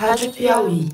Rádio Piauí.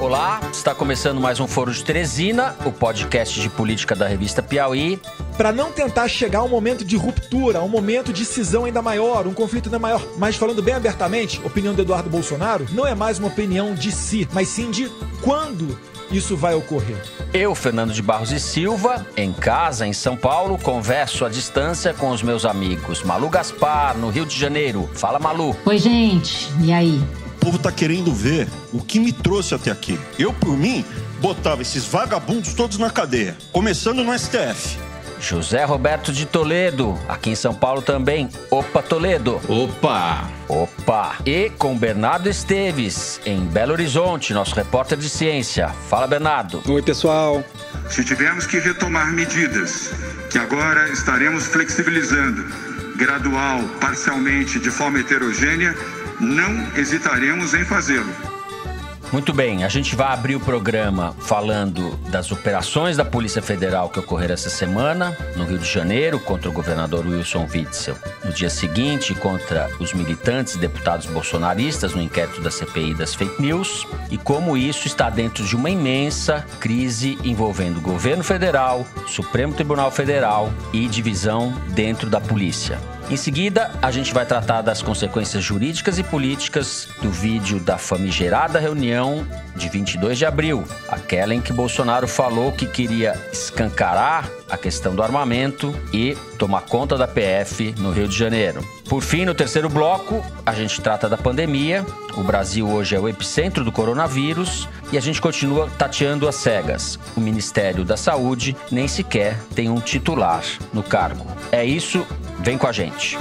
Olá, está começando mais um Foro de Teresina, o podcast de política da revista Piauí. Para não tentar chegar a um momento de ruptura, a um momento de cisão ainda maior, um conflito ainda maior, mas falando bem abertamente, a opinião do Eduardo Bolsonaro não é mais uma opinião de si, mas sim de quando isso vai ocorrer? Eu, Fernando de Barros e Silva, em casa, em São Paulo, converso à distância com os meus amigos. Malu Gaspar, no Rio de Janeiro. Fala, Malu. Oi, gente. E aí? O povo tá querendo ver o que me trouxe até aqui. Eu, por mim, botava esses vagabundos todos na cadeia, começando no STF. José Roberto de Toledo, aqui em São Paulo também. Opa Toledo. Opa! Opa! E com Bernardo Esteves, em Belo Horizonte, nosso repórter de ciência. Fala, Bernardo. Oi, pessoal. Se tivermos que retomar medidas que agora estaremos flexibilizando, gradual, parcialmente, de forma heterogênea, não hesitaremos em fazê-lo. Muito bem, a gente vai abrir o programa falando das operações da Polícia Federal que ocorreram essa semana no Rio de Janeiro contra o governador Wilson Witzel. No dia seguinte, contra os militantes e deputados bolsonaristas no inquérito da CPI das fake news e como isso está dentro de uma imensa crise envolvendo o governo federal, Supremo Tribunal Federal e divisão dentro da polícia. Em seguida, a gente vai tratar das consequências jurídicas e políticas do vídeo da famigerada reunião de 22 de abril, aquela em que Bolsonaro falou que queria escancarar a questão do armamento e tomar conta da PF no Rio de Janeiro. Por fim, no terceiro bloco, a gente trata da pandemia. O Brasil hoje é o epicentro do coronavírus e a gente continua tateando as cegas. O Ministério da Saúde nem sequer tem um titular no cargo. É isso, Vem com a gente.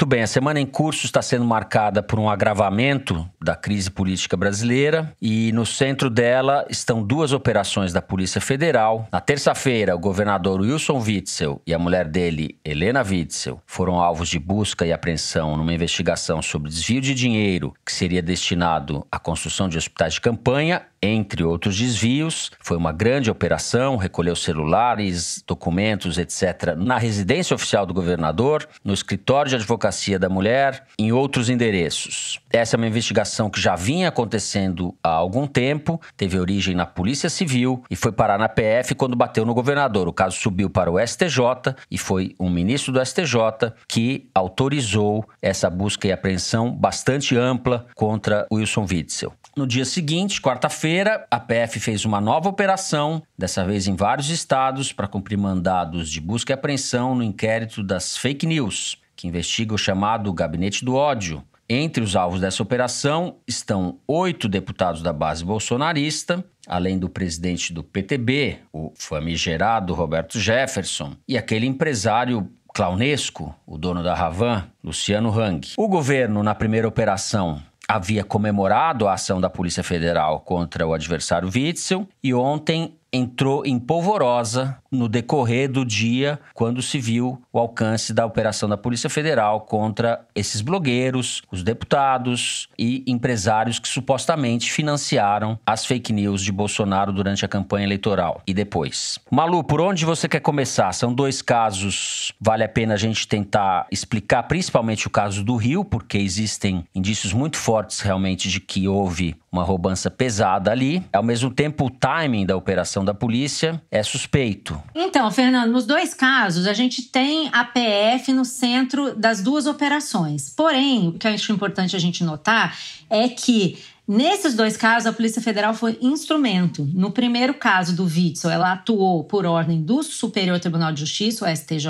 Muito bem, a semana em curso está sendo marcada por um agravamento da crise política brasileira e no centro dela estão duas operações da Polícia Federal. Na terça-feira, o governador Wilson Witzel e a mulher dele, Helena Witzel, foram alvos de busca e apreensão numa investigação sobre desvio de dinheiro que seria destinado à construção de hospitais de campanha entre outros desvios. Foi uma grande operação, recolheu celulares, documentos, etc., na residência oficial do governador, no escritório de advocacia da mulher, em outros endereços. Essa é uma investigação que já vinha acontecendo há algum tempo, teve origem na Polícia Civil e foi parar na PF quando bateu no governador. O caso subiu para o STJ e foi um ministro do STJ que autorizou essa busca e apreensão bastante ampla contra Wilson Witzel. No dia seguinte, quarta-feira, a PF fez uma nova operação, dessa vez em vários estados, para cumprir mandados de busca e apreensão no inquérito das fake news, que investiga o chamado Gabinete do Ódio. Entre os alvos dessa operação estão oito deputados da base bolsonarista, além do presidente do PTB, o famigerado Roberto Jefferson, e aquele empresário clownesco, o dono da Ravan, Luciano Hang. O governo, na primeira operação, havia comemorado a ação da Polícia Federal contra o adversário Witzel e ontem entrou em polvorosa no decorrer do dia, quando se viu o alcance da operação da Polícia Federal contra esses blogueiros, os deputados e empresários que supostamente financiaram as fake news de Bolsonaro durante a campanha eleitoral e depois. Malu, por onde você quer começar? São dois casos, vale a pena a gente tentar explicar, principalmente o caso do Rio, porque existem indícios muito fortes realmente de que houve uma roubança pesada ali. Ao mesmo tempo, o timing da operação investigação da polícia, é suspeito. Então, Fernando, nos dois casos, a gente tem a PF no centro das duas operações. Porém, o que eu acho importante a gente notar é que Nesses dois casos, a Polícia Federal foi instrumento. No primeiro caso do Witzel, ela atuou por ordem do Superior Tribunal de Justiça, o STJ,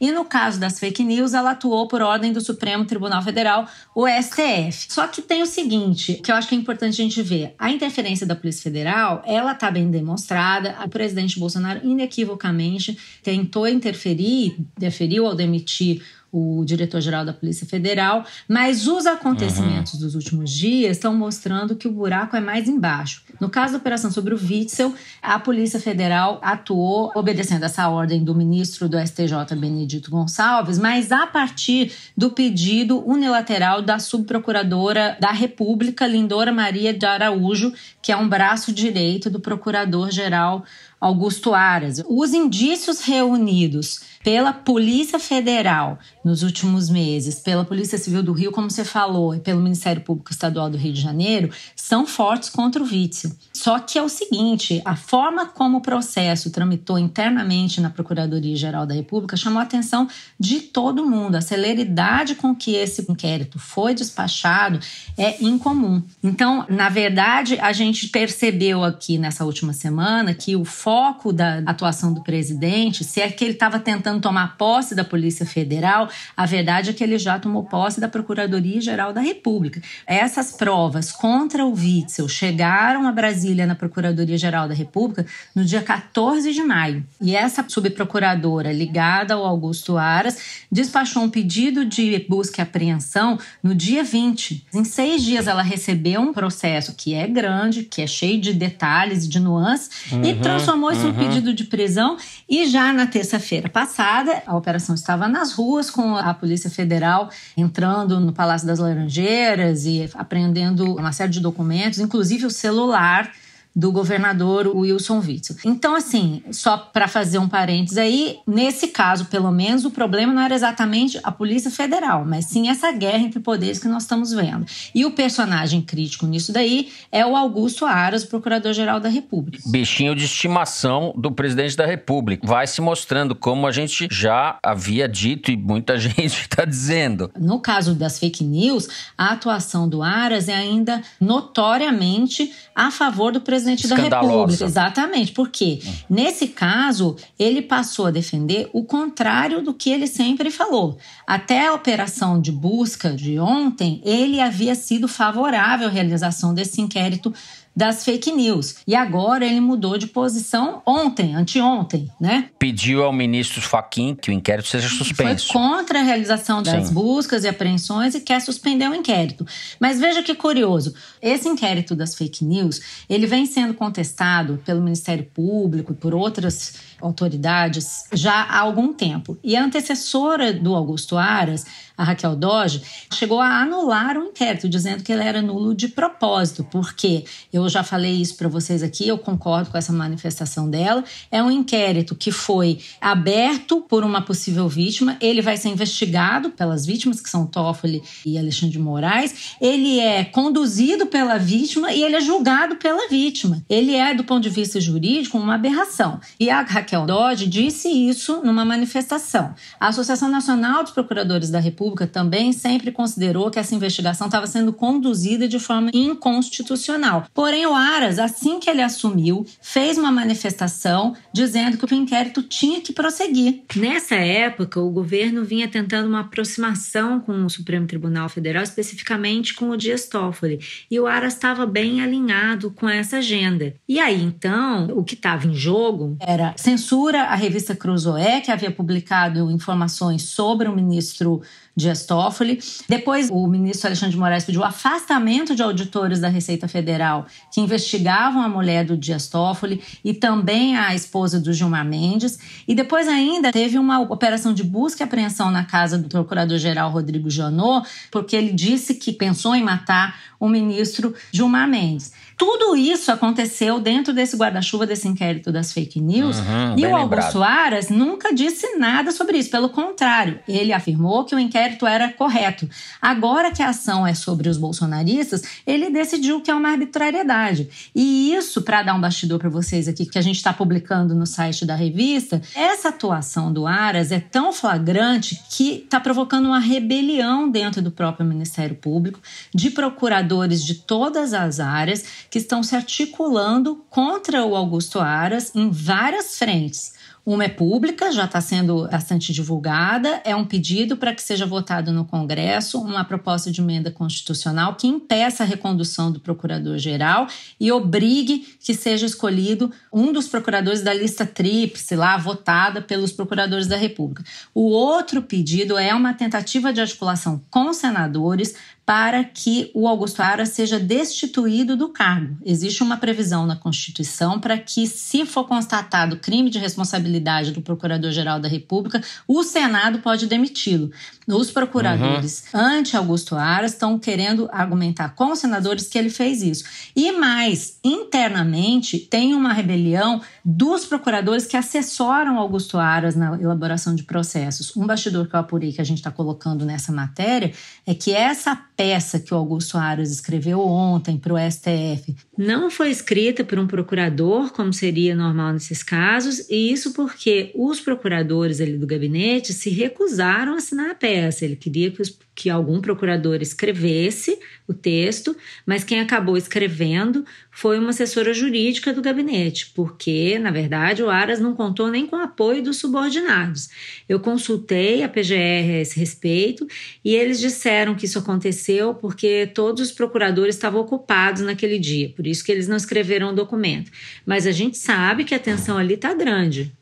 e no caso das fake news, ela atuou por ordem do Supremo Tribunal Federal, o STF. Só que tem o seguinte, que eu acho que é importante a gente ver. A interferência da Polícia Federal, ela está bem demonstrada. O presidente Bolsonaro, inequivocamente, tentou interferir, deferiu ou demitir o diretor-geral da Polícia Federal, mas os acontecimentos uhum. dos últimos dias estão mostrando que o buraco é mais embaixo. No caso da operação sobre o Witzel, a Polícia Federal atuou obedecendo essa ordem do ministro do STJ, Benedito Gonçalves, mas a partir do pedido unilateral da subprocuradora da República, Lindora Maria de Araújo, que é um braço direito do procurador-geral Augusto Aras. Os indícios reunidos pela Polícia Federal nos últimos meses, pela Polícia Civil do Rio, como você falou, e pelo Ministério Público Estadual do Rio de Janeiro, são fortes contra o Witzel. Só que é o seguinte: a forma como o processo tramitou internamente na Procuradoria-Geral da República chamou a atenção de todo mundo. A celeridade com que esse inquérito foi despachado é incomum. Então, na verdade, a gente percebeu aqui nessa última semana que o foco da atuação do presidente, se é que ele estava tentando tomar posse da Polícia Federal, a verdade é que ele já tomou posse da Procuradoria-Geral da República. Essas provas contra o Witzel chegaram a Brasília. Brasília, na Procuradoria-Geral da República, no dia 14 de maio. E essa subprocuradora, ligada ao Augusto Aras, despachou um pedido de busca e apreensão no dia 20. Em seis dias, ela recebeu um processo que é grande, que é cheio de detalhes e de nuances, uhum, e transformou isso uhum. num pedido de prisão. E já na terça-feira passada, a operação estava nas ruas com a Polícia Federal entrando no Palácio das Laranjeiras e apreendendo uma série de documentos, inclusive o celular do governador Wilson Witzel. Então, assim, só para fazer um parênteses aí, nesse caso, pelo menos, o problema não era exatamente a Polícia Federal, mas sim essa guerra entre poderes que nós estamos vendo. E o personagem crítico nisso daí é o Augusto Aras, procurador-geral da República. Bichinho de estimação do presidente da República. Vai se mostrando como a gente já havia dito e muita gente está dizendo. No caso das fake news, a atuação do Aras é ainda notoriamente a favor do presidente da República. Exatamente. Porque, uhum. nesse caso, ele passou a defender o contrário do que ele sempre falou. Até a operação de busca de ontem, ele havia sido favorável à realização desse inquérito das fake news. E agora ele mudou de posição ontem, anteontem, né? Pediu ao ministro Faquim que o inquérito seja suspenso. Foi contra a realização das Sim. buscas e apreensões e quer suspender o inquérito. Mas veja que curioso, esse inquérito das fake news, ele vem sendo contestado pelo Ministério Público e por outras autoridades já há algum tempo. E a antecessora do Augusto Aras, a Raquel Doge, chegou a anular o inquérito, dizendo que ele era nulo de propósito, porque eu já falei isso para vocês aqui, eu concordo com essa manifestação dela. É um inquérito que foi aberto por uma possível vítima, ele vai ser investigado pelas vítimas, que são Toffoli e Alexandre de Moraes, ele é conduzido pela vítima e ele é julgado pela vítima. Ele é, do ponto de vista jurídico, uma aberração. E a Raquel Raquel é Dodge disse isso numa manifestação. A Associação Nacional dos Procuradores da República também sempre considerou que essa investigação estava sendo conduzida de forma inconstitucional. Porém, o Aras, assim que ele assumiu, fez uma manifestação dizendo que o inquérito tinha que prosseguir. Nessa época, o governo vinha tentando uma aproximação com o Supremo Tribunal Federal, especificamente com o Dias Toffoli, e o Aras estava bem alinhado com essa agenda. E aí, então, o que estava em jogo era censura censura a revista Cruzoé, que havia publicado informações sobre o ministro Dias Toffoli. Depois, o ministro Alexandre de Moraes pediu o afastamento de auditores da Receita Federal que investigavam a mulher do Dias Toffoli e também a esposa do Gilmar Mendes. E depois ainda teve uma operação de busca e apreensão na casa do procurador-geral Rodrigo Janot, porque ele disse que pensou em matar o ministro Gilmar Mendes. Tudo isso aconteceu dentro desse guarda-chuva desse inquérito das fake news. Uhum, e o Augusto lembrado. Aras nunca disse nada sobre isso. Pelo contrário, ele afirmou que o inquérito era correto. Agora que a ação é sobre os bolsonaristas, ele decidiu que é uma arbitrariedade. E isso, para dar um bastidor para vocês aqui, que a gente está publicando no site da revista, essa atuação do Aras é tão flagrante que está provocando uma rebelião dentro do próprio Ministério Público, de procuradores de todas as áreas que estão se articulando contra o Augusto Aras em várias frentes uma é pública, já está sendo bastante divulgada, é um pedido para que seja votado no Congresso uma proposta de emenda constitucional que impeça a recondução do procurador-geral e obrigue que seja escolhido um dos procuradores da lista tríplice, lá votada pelos procuradores da República. O outro pedido é uma tentativa de articulação com senadores para que o Augusto Ara seja destituído do cargo. Existe uma previsão na Constituição para que, se for constatado crime de responsabilidade responsabilidade do Procurador-Geral da República, o Senado pode demiti-lo. Os procuradores uhum. ante Augusto Aras estão querendo argumentar com os senadores que ele fez isso. E mais, internamente, tem uma rebelião dos procuradores que assessoram Augusto Aras na elaboração de processos. Um bastidor que eu apurei que a gente está colocando nessa matéria é que essa peça que o Augusto Aras escreveu ontem para o STF não foi escrita por um procurador, como seria normal nesses casos, e isso porque os procuradores ali do gabinete se recusaram a assinar a peça. Ele queria que, os, que algum procurador escrevesse o texto, mas quem acabou escrevendo foi uma assessora jurídica do gabinete, porque, na verdade, o Aras não contou nem com o apoio dos subordinados. Eu consultei a PGR a esse respeito e eles disseram que isso aconteceu porque todos os procuradores estavam ocupados naquele dia, por isso que eles não escreveram o documento. Mas a gente sabe que a tensão ali está grande.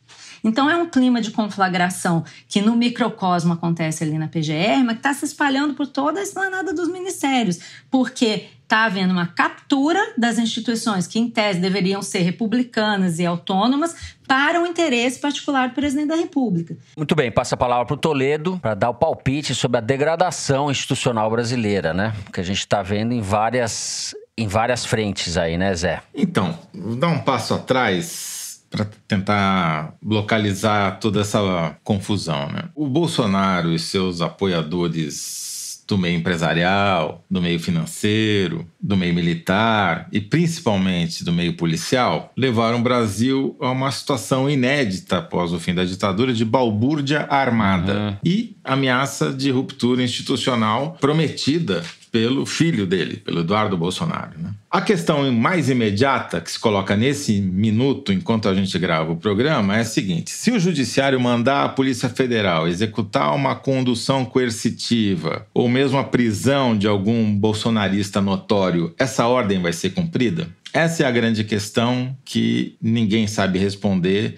Então é um clima de conflagração que no microcosmo acontece ali na PGR, mas que está se espalhando por toda a esplanada dos ministérios, porque está havendo uma captura das instituições que, em tese, deveriam ser republicanas e autônomas para o interesse particular do presidente da República. Muito bem, passa a palavra para o Toledo para dar o palpite sobre a degradação institucional brasileira, né? Que a gente está vendo em várias, em várias frentes aí, né, Zé? Então, vou dar um passo atrás para tentar localizar toda essa confusão. Né? O Bolsonaro e seus apoiadores do meio empresarial, do meio financeiro, do meio militar e principalmente do meio policial, levaram o Brasil a uma situação inédita após o fim da ditadura de balbúrdia armada uhum. e ameaça de ruptura institucional prometida pelo filho dele, pelo Eduardo Bolsonaro. Né? A questão mais imediata que se coloca nesse minuto, enquanto a gente grava o programa, é a seguinte: se o Judiciário mandar a Polícia Federal executar uma condução coercitiva ou mesmo a prisão de algum bolsonarista notório, essa ordem vai ser cumprida? Essa é a grande questão que ninguém sabe responder.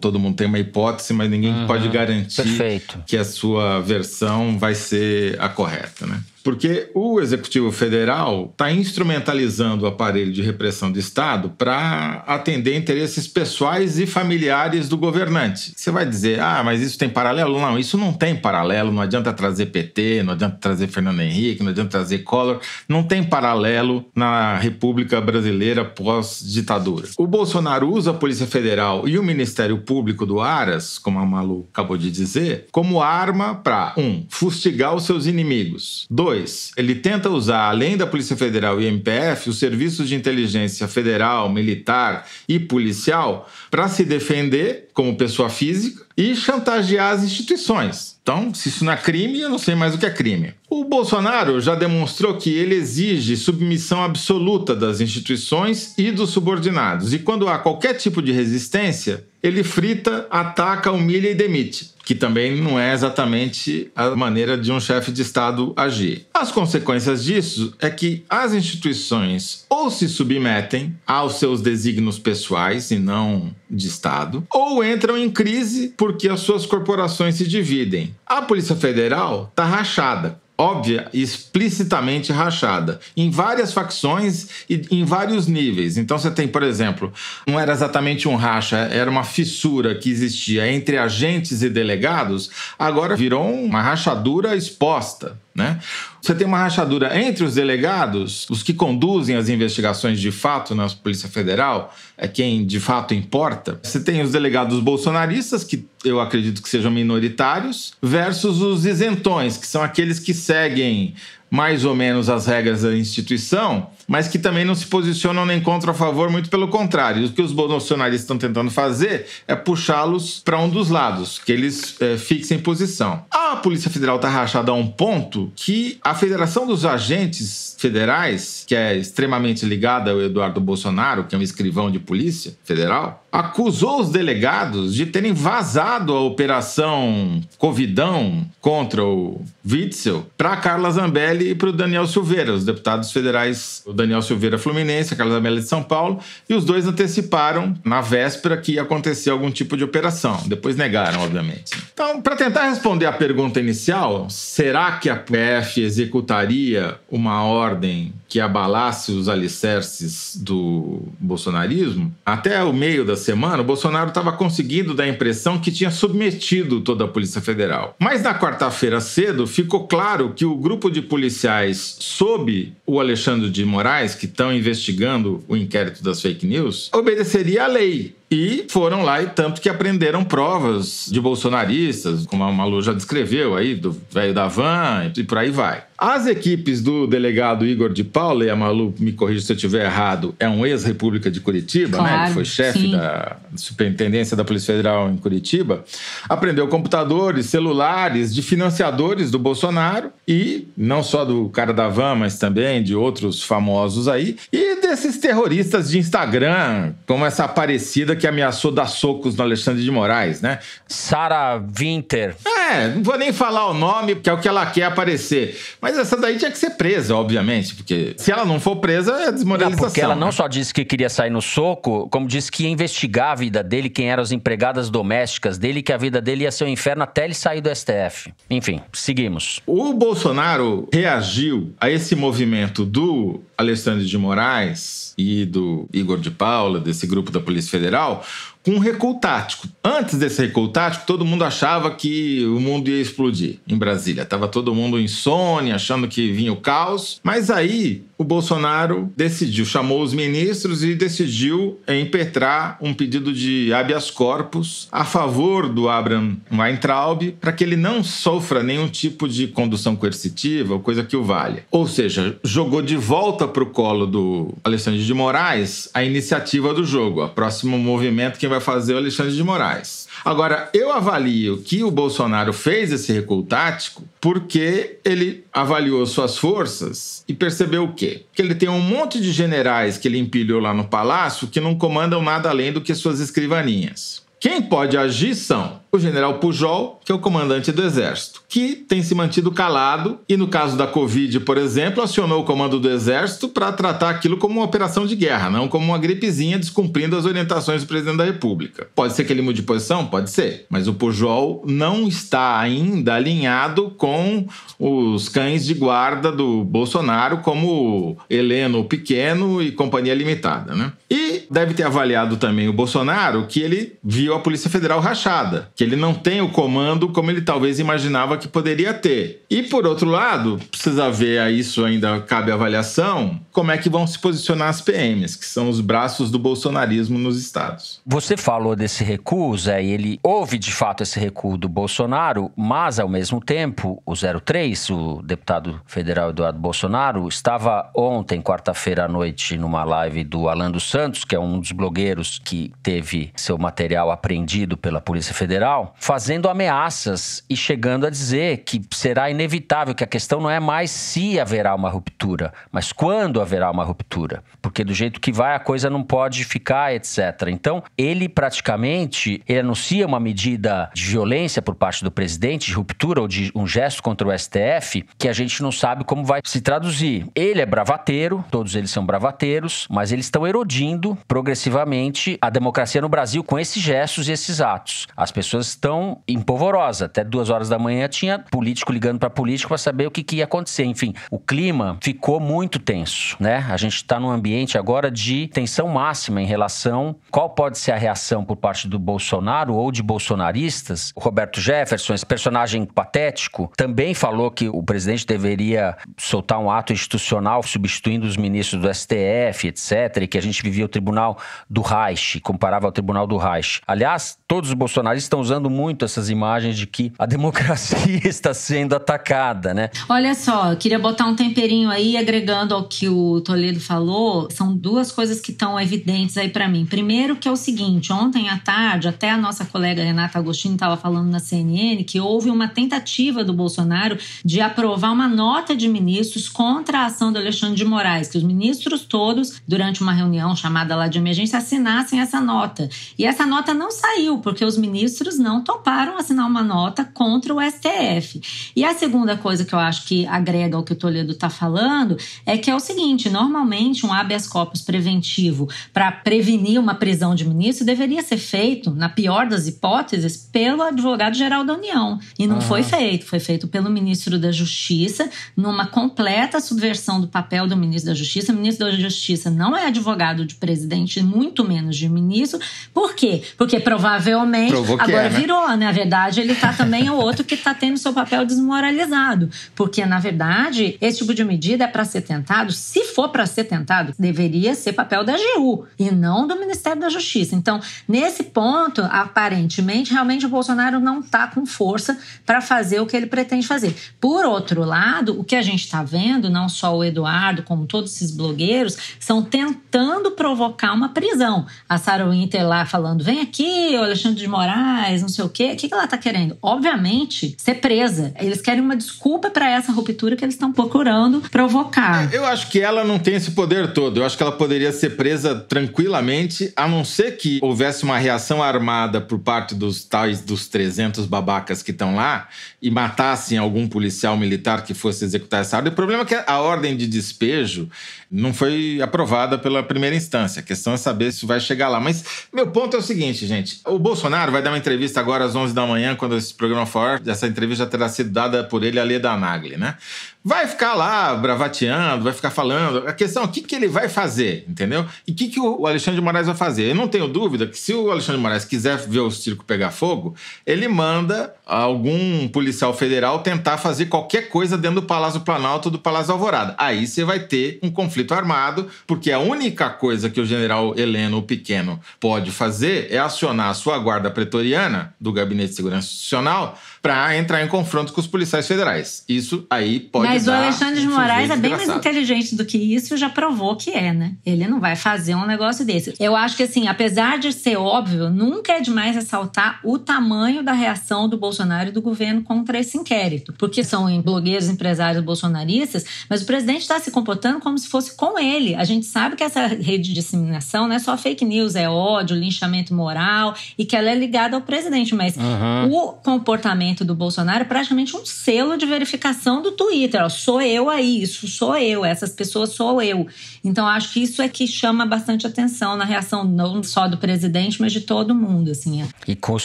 Todo mundo tem uma hipótese, mas ninguém uhum, pode garantir perfeito. que a sua versão vai ser a correta, né? Porque o Executivo Federal está instrumentalizando o aparelho de repressão do Estado para atender interesses pessoais e familiares do governante. Você vai dizer, ah, mas isso tem paralelo? Não, isso não tem paralelo. Não adianta trazer PT, não adianta trazer Fernando Henrique, não adianta trazer Collor. Não tem paralelo na República Brasileira pós-ditadura. O Bolsonaro usa a Polícia Federal e o Ministério Público do Aras, como a Malu acabou de dizer, como arma para, um, fustigar os seus inimigos. Dois, 2, ele tenta usar, além da Polícia Federal e MPF, os serviços de inteligência federal, militar e policial para se defender como pessoa física e chantagear as instituições. Então, se isso não é crime, eu não sei mais o que é crime. O Bolsonaro já demonstrou que ele exige submissão absoluta das instituições e dos subordinados, e quando há qualquer tipo de resistência, ele frita, ataca, humilha e demite que também não é exatamente a maneira de um chefe de Estado agir. As consequências disso é que as instituições ou se submetem aos seus desígnios pessoais e não de Estado, ou entram em crise porque as suas corporações se dividem. A Polícia Federal está rachada óbvia e explicitamente rachada em várias facções e em vários níveis. Então você tem, por exemplo, não era exatamente um racha, era uma fissura que existia entre agentes e delegados, agora virou uma rachadura exposta. Né? Você tem uma rachadura entre os delegados, os que conduzem as investigações de fato na Polícia Federal, é quem de fato importa. Você tem os delegados bolsonaristas, que eu acredito que sejam minoritários, versus os isentões, que são aqueles que seguem mais ou menos as regras da instituição, mas que também não se posicionam nem contra ou a favor, muito pelo contrário. O que os bolsonaristas estão tentando fazer é puxá-los para um dos lados, que eles é, fixem posição. A Polícia Federal está rachada a um ponto que a Federação dos Agentes Federais, que é extremamente ligada ao Eduardo Bolsonaro, que é um escrivão de polícia federal, acusou os delegados de terem vazado a operação Covidão contra o Witzel para Carla Zambelli e para o Daniel Silveira, os deputados federais, o Daniel Silveira Fluminense, a Carla Zambelli de São Paulo, e os dois anteciparam na véspera que ia acontecer algum tipo de operação. Depois negaram, obviamente. Então, para tentar responder à pergunta inicial, será que a PF executaria uma ordem que abalasse os alicerces do bolsonarismo, até o meio da semana, o Bolsonaro estava conseguindo dar a impressão que tinha submetido toda a Polícia Federal. Mas na quarta-feira cedo, ficou claro que o grupo de policiais sob o Alexandre de Moraes, que estão investigando o inquérito das fake news, obedeceria à lei e foram lá e tanto que aprenderam provas de bolsonaristas, como a Malu já descreveu aí, do velho da van e por aí vai. As equipes do delegado Igor de Paula, e a Malu me corrija se eu estiver errado, é um ex-república de Curitiba, né? claro, né? Ele foi chefe sim. da Superintendência da Polícia Federal em Curitiba. Aprendeu computadores, celulares de financiadores do Bolsonaro e não só do cara da van, mas também de outros famosos aí. E esses terroristas de Instagram, como essa aparecida que ameaçou dar socos no Alexandre de Moraes, né? Sara Winter. É, não vou nem falar o nome, porque é o que ela quer aparecer. Mas essa daí tinha que ser presa, obviamente, porque se ela não for presa, é desmoralização. É porque ela né? não só disse que queria sair no soco, como disse que ia investigar a vida dele, quem eram as empregadas domésticas dele, que a vida dele ia ser um inferno até ele sair do STF. Enfim, seguimos. O Bolsonaro reagiu a esse movimento do Alessandro de Moraes e do Igor de Paula, desse grupo da Polícia Federal, com um recuo tático. Antes desse recuo tático, todo mundo achava que o mundo ia explodir em Brasília. Tava todo mundo insônia, achando que vinha o caos. Mas aí, o Bolsonaro decidiu, chamou os ministros e decidiu impetrar um pedido de habeas corpus a favor do Abraham Weintraub para que ele não sofra nenhum tipo de condução coercitiva ou coisa que o valha. Ou seja, jogou de volta para o colo do Alexandre de Moraes a iniciativa do jogo. O próximo movimento quem vai fazer é o Alexandre de Moraes. Agora, eu avalio que o Bolsonaro fez esse recuo tático porque ele avaliou suas forças e percebeu o quê? Que ele tem um monte de generais que ele empilhou lá no palácio que não comandam nada além do que suas escrivaninhas. Quem pode agir são o general Pujol, que é o comandante do Exército, que tem se mantido calado e, no caso da Covid, por exemplo, acionou o comando do Exército para tratar aquilo como uma operação de guerra, não como uma gripezinha descumprindo as orientações do presidente da República. Pode ser que ele mude de posição? Pode ser. Mas o Pujol não está ainda alinhado com os cães de guarda do Bolsonaro, como Heleno Pequeno e Companhia Limitada. Né? E deve ter avaliado também o Bolsonaro que ele viu a Polícia Federal rachada, que ele não tem o comando como ele talvez imaginava que poderia ter. E por outro lado, precisa ver a isso ainda cabe avaliação, como é que vão se posicionar as PMs, que são os braços do bolsonarismo nos estados. Você falou desse recuo, Zé, e ele houve de fato esse recuo do Bolsonaro, mas ao mesmo tempo, o 03, o deputado federal Eduardo Bolsonaro, estava ontem, quarta-feira à noite, numa live do Alan dos Santos, que é um dos blogueiros que teve seu material apreendido pela Polícia Federal, fazendo ameaças e chegando a dizer que será inevitável, que a questão não é mais se haverá uma ruptura, mas quando haverá uma ruptura. Porque do jeito que vai, a coisa não pode ficar, etc. Então, ele praticamente ele anuncia uma medida de violência por parte do presidente, de ruptura ou de um gesto contra o STF, que a gente não sabe como vai se traduzir. Ele é bravateiro, todos eles são bravateiros, mas eles estão erodindo progressivamente a democracia no Brasil com esse gesto e esses atos. As pessoas estão em polvorosa. Até duas horas da manhã tinha político ligando para político para saber o que, que, ia acontecer. Enfim, o clima ficou muito tenso, né? A gente está num ambiente agora de tensão máxima em relação qual pode ser a reação por parte do Bolsonaro ou de bolsonaristas. O Roberto Jefferson, esse personagem patético, também falou que o presidente deveria soltar um ato institucional substituindo os ministros do STF, etc., e que a gente vivia o tribunal do Reich, comparava ao tribunal do Reich. Aliás, todos os bolsonaristas estão usando muito essas imagens de que a democracia está sendo atacada, né? Olha só, eu queria botar um temperinho aí, agregando ao que o Toledo falou. São duas coisas que estão evidentes aí para mim. Primeiro, que é o seguinte: ontem à tarde, até a nossa colega Renata Agostini estava falando na CNN que houve uma tentativa do Bolsonaro de aprovar uma nota de ministros contra a ação do Alexandre de Moraes, que os ministros todos, durante uma reunião chamada lá de emergência, assinassem essa nota. E essa nota não saiu, porque os ministros não toparam assinar uma nota contra o STF. E a segunda coisa que eu acho que agrega ao que o Toledo está falando é que é o seguinte: normalmente um habeas corpus preventivo para prevenir uma prisão de ministro deveria ser feito, na pior das hipóteses, pelo advogado-geral da União. E não foi ah. feito. Foi feito pelo ministro da Justiça, numa completa subversão do papel do ministro da Justiça. O ministro da Justiça não é advogado de presidente, muito menos de ministro. Por quê? Porque porque provavelmente. agora é, né? virou, né? na verdade, ele tá também o outro que tá tendo seu papel desmoralizado. Porque, na verdade, esse tipo de medida é para ser tentado, se for para ser tentado, deveria ser papel da AGU e não do Ministério da Justiça. Então, nesse ponto, aparentemente, realmente o Bolsonaro não está com força para fazer o que ele pretende fazer. Por outro lado, o que a gente está vendo, não só o Eduardo, como todos esses blogueiros, são tentando provocar uma prisão. A Sarah Winter lá falando: vem aqui aqui, o Alexandre de Moraes, não sei o quê. O que, ela tá querendo? Obviamente, ser presa. Eles querem uma desculpa para essa ruptura que eles estão procurando provocar. É, eu acho que ela não tem esse poder todo. Eu acho que ela poderia ser presa tranquilamente, a não ser que houvesse uma reação armada por parte dos tais dos 300 babacas que estão lá e matassem algum policial militar que fosse executar essa ordem. O problema é que a ordem de despejo não foi aprovada pela primeira instância. A questão é saber se vai chegar lá. Mas meu ponto é o seguinte, gente gente. O Bolsonaro vai dar uma entrevista agora às 11 da manhã, quando esse programa for. Essa entrevista já terá sido dada por ele a Leda Nagli, né? vai ficar lá bravateando, vai ficar falando. A questão é o que, que ele vai fazer, entendeu? E o que, que o Alexandre de Moraes vai fazer? Eu não tenho dúvida que se o Alexandre de Moraes quiser ver o circo pegar fogo, ele manda algum policial federal tentar fazer qualquer coisa dentro do Palácio Planalto do Palácio Alvorada. Aí você vai ter um conflito armado, porque a única coisa que o general Heleno, o pequeno, pode fazer é acionar a sua guarda pretoriana do Gabinete de Segurança Institucional para entrar em confronto com os policiais federais. Isso aí pode mas o Alexandre de é Moraes é bem engraçado. mais inteligente do que isso e já provou que é, né? Ele não vai fazer um negócio desse. Eu acho que, assim, apesar de ser óbvio, nunca é demais ressaltar o tamanho da reação do Bolsonaro e do governo contra esse inquérito. Porque são blogueiros, empresários bolsonaristas, mas o presidente está se comportando como se fosse com ele. A gente sabe que essa rede de disseminação não é só fake news, é ódio, linchamento moral e que ela é ligada ao presidente. Mas uhum. o comportamento do Bolsonaro é praticamente um selo de verificação do Twitter ó, sou eu aí, isso sou eu, essas pessoas sou eu. Então acho que isso é que chama bastante atenção na reação não só do presidente, mas de todo mundo, assim. É. E com os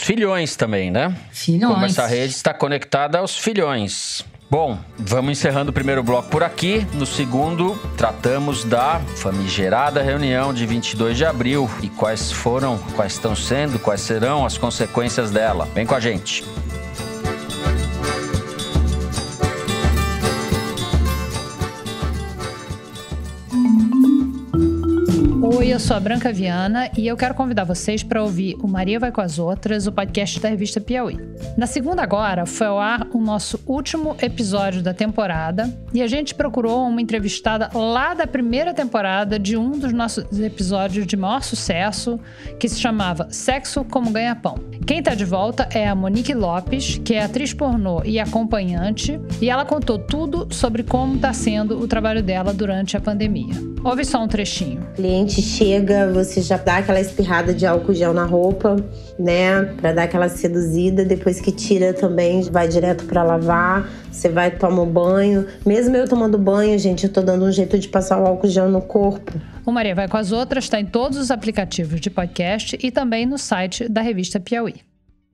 filhões também, né? Filhões. Como essa rede está conectada aos filhões. Bom, vamos encerrando o primeiro bloco por aqui. No segundo, tratamos da famigerada reunião de 22 de abril e quais foram, quais estão sendo, quais serão as consequências dela. Vem com a gente. Oi, eu sou a Branca Viana e eu quero convidar vocês para ouvir o Maria Vai com as Outras, o podcast da revista Piauí. Na segunda agora foi ao ar o nosso último episódio da temporada e a gente procurou uma entrevistada lá da primeira temporada de um dos nossos episódios de maior sucesso, que se chamava Sexo como Ganha-Pão. Quem está de volta é a Monique Lopes, que é atriz pornô e acompanhante, e ela contou tudo sobre como está sendo o trabalho dela durante a pandemia. Ouve só um trechinho. O cliente chega, você já dá aquela espirrada de álcool gel na roupa, né, para dar aquela seduzida, depois que tira também vai direto para lavar você vai, tomar um banho. Mesmo eu tomando banho, gente, eu tô dando um jeito de passar o álcool gel no corpo. O Maria Vai com as Outras está em todos os aplicativos de podcast e também no site da revista Piauí.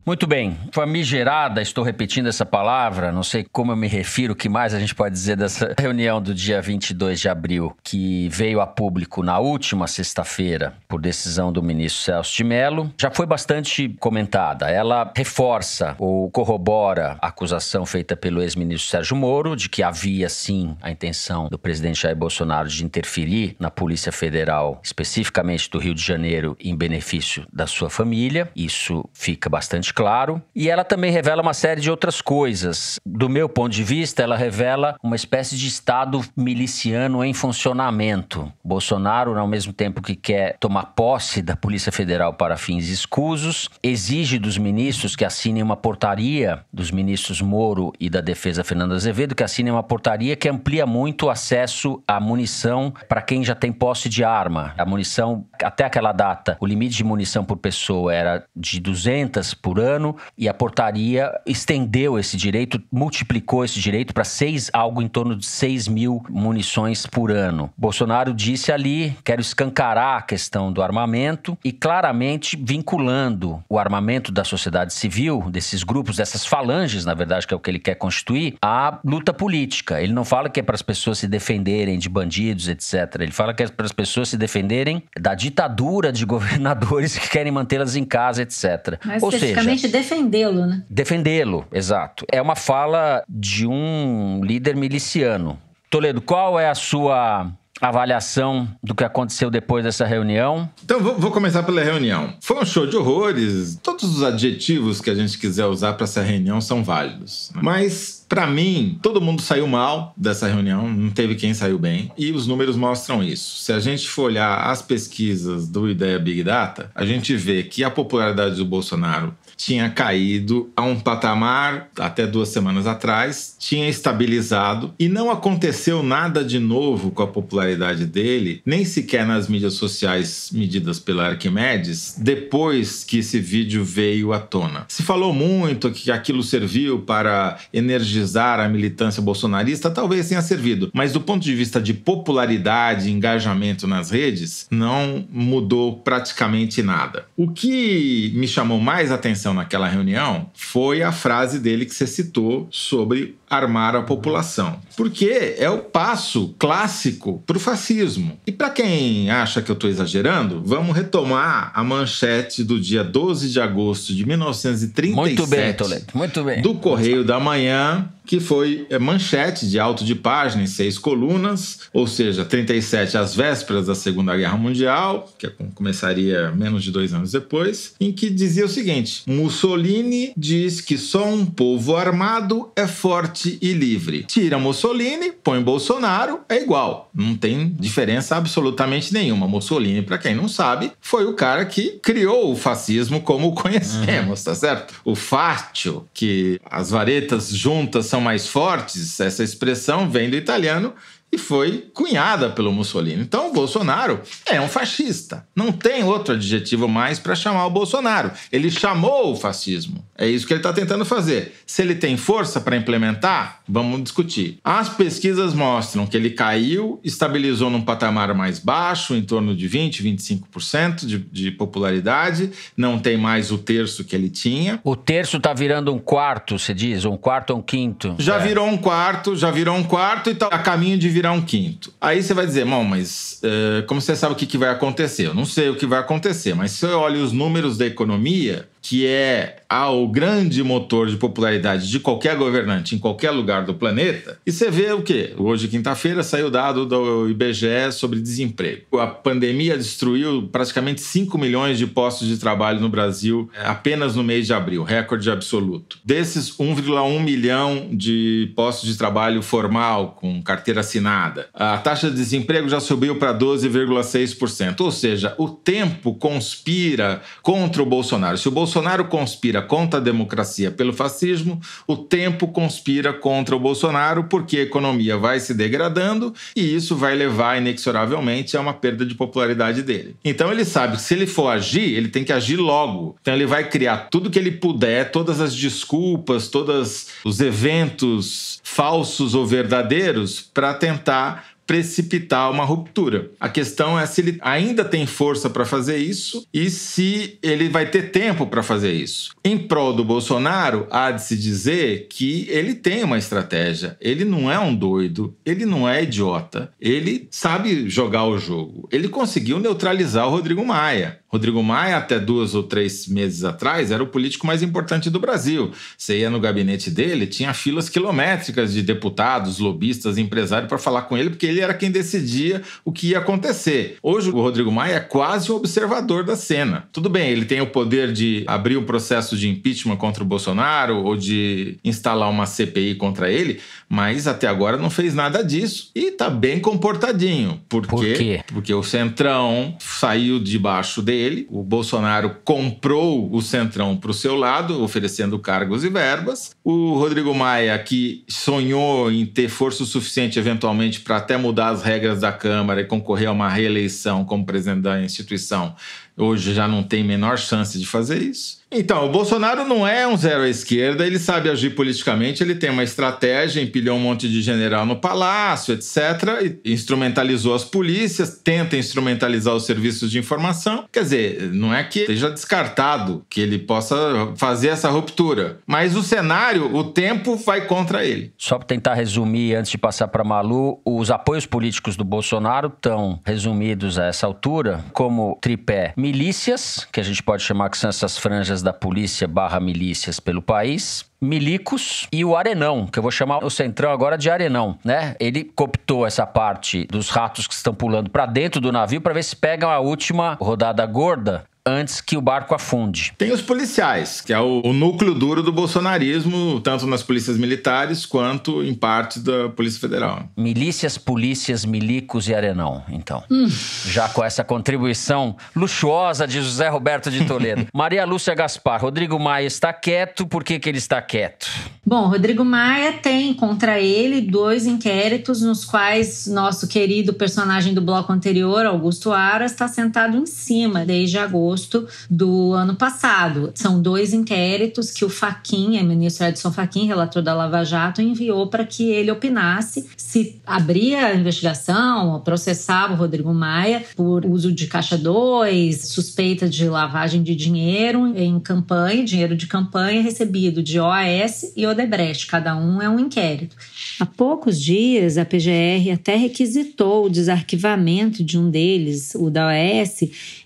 Muito bem. Famigerada, estou repetindo essa palavra, não sei como eu me refiro, o que mais a gente pode dizer dessa reunião do dia 22 de abril, que veio a público na última sexta-feira, por decisão do ministro Celso de Mello, já foi bastante comentada. Ela reforça ou corrobora a acusação feita pelo ex-ministro Sérgio Moro de que havia sim a intenção do presidente Jair Bolsonaro de interferir na Polícia Federal, especificamente do Rio de Janeiro, em benefício da sua família. Isso fica bastante claro. E ela também revela uma série de outras coisas. Do meu ponto de vista, ela revela uma espécie de Estado miliciano em funcionamento. Bolsonaro, ao mesmo tempo que quer tomar posse da Polícia Federal para fins escusos, exige dos ministros que assinem uma portaria, dos ministros Moro e da Defesa Fernando Azevedo, que assinem uma portaria que amplia muito o acesso à munição para quem já tem posse de arma. A munição, até aquela data, o limite de munição por pessoa era de 200 por ano americano e a portaria estendeu esse direito, multiplicou esse direito para seis, algo em torno de 6 mil munições por ano. Bolsonaro disse ali: quero escancarar a questão do armamento e claramente vinculando o armamento da sociedade civil, desses grupos, dessas falanges, na verdade, que é o que ele quer constituir, à luta política. Ele não fala que é para as pessoas se defenderem de bandidos, etc. Ele fala que é para as pessoas se defenderem da ditadura de governadores que querem mantê-las em casa, etc. Mas Ou seja, defendê-lo, né? Defendê-lo, exato. É uma fala de um líder miliciano. Toledo, qual é a sua avaliação do que aconteceu depois dessa reunião? Então, vou, vou, começar pela reunião. Foi um show de horrores. Todos os adjetivos que a gente quiser usar para essa reunião são válidos. Né? Mas, para mim, todo mundo saiu mal dessa reunião, não teve quem saiu bem. E os números mostram isso. Se a gente for olhar as pesquisas do Ideia Big Data, a gente vê que a popularidade do Bolsonaro tinha caído a um patamar até duas semanas atrás, tinha estabilizado e não aconteceu nada de novo com a popularidade dele, nem sequer nas mídias sociais medidas pela Arquimedes, depois que esse vídeo veio à tona. Se falou muito que aquilo serviu para energizar a militância bolsonarista, talvez tenha servido, mas do ponto de vista de popularidade e engajamento nas redes, não mudou praticamente nada. O que me chamou mais atenção atenção naquela reunião foi a frase dele que você citou sobre armar a população. Porque é o passo clássico para o fascismo. E para quem acha que eu estou exagerando, vamos retomar a manchete do dia 12 de agosto de 1937. Muito bem, Toledo. Muito bem. Do Correio da Manhã, que foi é, manchete de alto de página em seis colunas, ou seja, 37 às vésperas da Segunda Guerra Mundial, que é começaria menos de dois anos depois, em que dizia o seguinte: Mussolini diz que só um povo armado é forte e livre. Tira Mussolini, põe Bolsonaro, é igual. Não tem diferença absolutamente nenhuma. Mussolini, para quem não sabe, foi o cara que criou o fascismo como o conhecemos, uhum. tá certo? O fátio, que as varetas juntas são mais fortes, essa expressão vem do italiano e foi cunhada pelo Mussolini. Então, o Bolsonaro é um fascista. Não tem outro adjetivo mais para chamar o Bolsonaro. Ele chamou o fascismo. É isso que ele está tentando fazer. Se ele tem força para implementar, Vamos discutir. As pesquisas mostram que ele caiu, estabilizou num patamar mais baixo, em torno de 20, 25% de, de popularidade, não tem mais o terço que ele tinha. O terço está virando um quarto, você diz, um quarto ou um quinto. Já é. virou um quarto, já virou um quarto e tá a caminho de virar um quinto. Aí você vai dizer, bom, mas uh, como você sabe o que, que vai acontecer? Eu não sei o que vai acontecer, mas se eu olho os números da economia, que é ah, o grande motor de popularidade de qualquer governante em qualquer lugar do planeta. E você vê o quê? Hoje, quinta-feira, saiu o dado do IBGE sobre desemprego. A pandemia destruiu praticamente 5 milhões de postos de trabalho no Brasil é, apenas no mês de abril, recorde absoluto. Desses, 1,1 milhão de postos de trabalho formal, com carteira assinada. A taxa de desemprego já subiu para 12,6%. Ou seja, o tempo conspira contra o Bolsonaro. Se o Bolsonaro Bolsonaro conspira contra a democracia pelo fascismo, o tempo conspira contra o Bolsonaro porque a economia vai se degradando e isso vai levar inexoravelmente a uma perda de popularidade dele. Então ele sabe que se ele for agir, ele tem que agir logo. Então ele vai criar tudo que ele puder, todas as desculpas, todos os eventos falsos ou verdadeiros para tentar precipitar uma ruptura. A questão é se ele ainda tem força para fazer isso e se ele vai ter tempo para fazer isso. Em prol do Bolsonaro, há de se dizer que ele tem uma estratégia, ele não é um doido, ele não é idiota, ele sabe jogar o jogo. Ele conseguiu neutralizar o Rodrigo Maia. Rodrigo Maia, até duas ou três meses atrás, era o político mais importante do Brasil. Você ia no gabinete dele, tinha filas quilométricas de deputados, lobistas, empresários para falar com ele, porque ele era quem decidia o que ia acontecer. Hoje, o Rodrigo Maia é quase um observador da cena. Tudo bem, ele tem o poder de abrir um processo de impeachment contra o Bolsonaro ou de instalar uma CPI contra ele, mas até agora não fez nada disso e está bem comportadinho. Por, Por quê? Porque o Centrão saiu debaixo dele o Bolsonaro comprou o Centrão para o seu lado, oferecendo cargos e verbas. O Rodrigo Maia, que sonhou em ter força suficiente eventualmente para até mudar as regras da Câmara e concorrer a uma reeleição como presidente da instituição, hoje já não tem menor chance de fazer isso. Então, o Bolsonaro não é um zero à esquerda, ele sabe agir politicamente, ele tem uma estratégia, empilhou um monte de general no palácio, etc. instrumentalizou as polícias, tenta instrumentalizar os serviços de informação. Quer dizer, não é que seja descartado que ele possa fazer essa ruptura, mas o cenário, o tempo vai contra ele. Só para tentar resumir, antes de passar para Malu, os apoios políticos do Bolsonaro estão resumidos a essa altura como tripé milícias, que a gente pode chamar que são essas franjas da polícia barra milícias pelo país, milicos e o arenão, que eu vou chamar o centrão agora de arenão, né? Ele cooptou essa parte dos ratos que estão pulando para dentro do navio para ver se pegam a última rodada gorda antes que o barco afunde. Tem os policiais, que é o, o, núcleo duro do bolsonarismo, tanto nas polícias militares quanto em parte da Polícia Federal. Milícias, polícias, milicos e arenão, então. Hum. Já com essa contribuição luxuosa de José Roberto de Toledo. Maria Lúcia Gaspar, Rodrigo Maia está quieto, por que, que ele está quieto? Bom, Rodrigo Maia tem contra ele dois inquéritos nos quais nosso querido personagem do bloco anterior, Augusto Aras, está sentado em cima desde agosto agosto do ano passado. São dois inquéritos que o Faquin, o ministro Edson Faquin, relator da Lava Jato, enviou para que ele opinasse se abria a investigação, processava o Rodrigo Maia por uso de caixa 2, suspeita de lavagem de dinheiro em campanha, dinheiro de campanha recebido de OAS e Odebrecht, cada um é um inquérito. Há poucos dias, a PGR até requisitou o desarquivamento de um deles, o da OAS,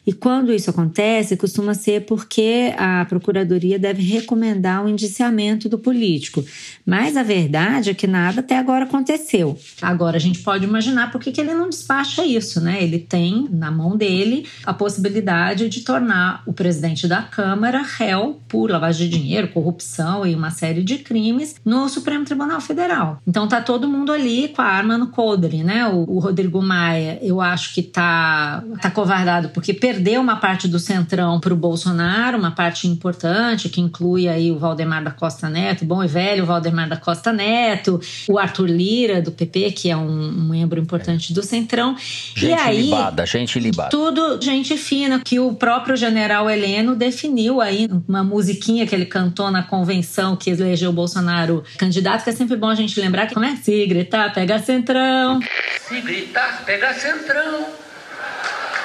e quando isso acontece, costuma ser porque a Procuradoria deve recomendar o indiciamento do político. Mas a verdade é que nada até agora aconteceu. Agora, a gente pode imaginar por que, que ele não despacha isso, né? Ele tem na mão dele a possibilidade de tornar o presidente da Câmara réu por lavagem de dinheiro, corrupção e uma série de crimes no Supremo Tribunal Federal. Então tá todo mundo ali com a arma no coldre, né? O, o, Rodrigo Maia, eu acho que tá, tá covardado porque perdeu uma parte do centrão para o Bolsonaro, uma parte importante que inclui aí o Valdemar da Costa Neto, bom e velho Valdemar da Costa Neto, o Arthur Lira do PP, que é um, membro importante do centrão. Gente e aí, libada, gente libada. Tudo gente fina que o próprio general Heleno definiu aí uma musiquinha que ele cantou na convenção que elegeu o Bolsonaro candidato, que é sempre bom a gente lembrar lembrar que né? Se gritar, pega centrão. Se gritar, pega centrão.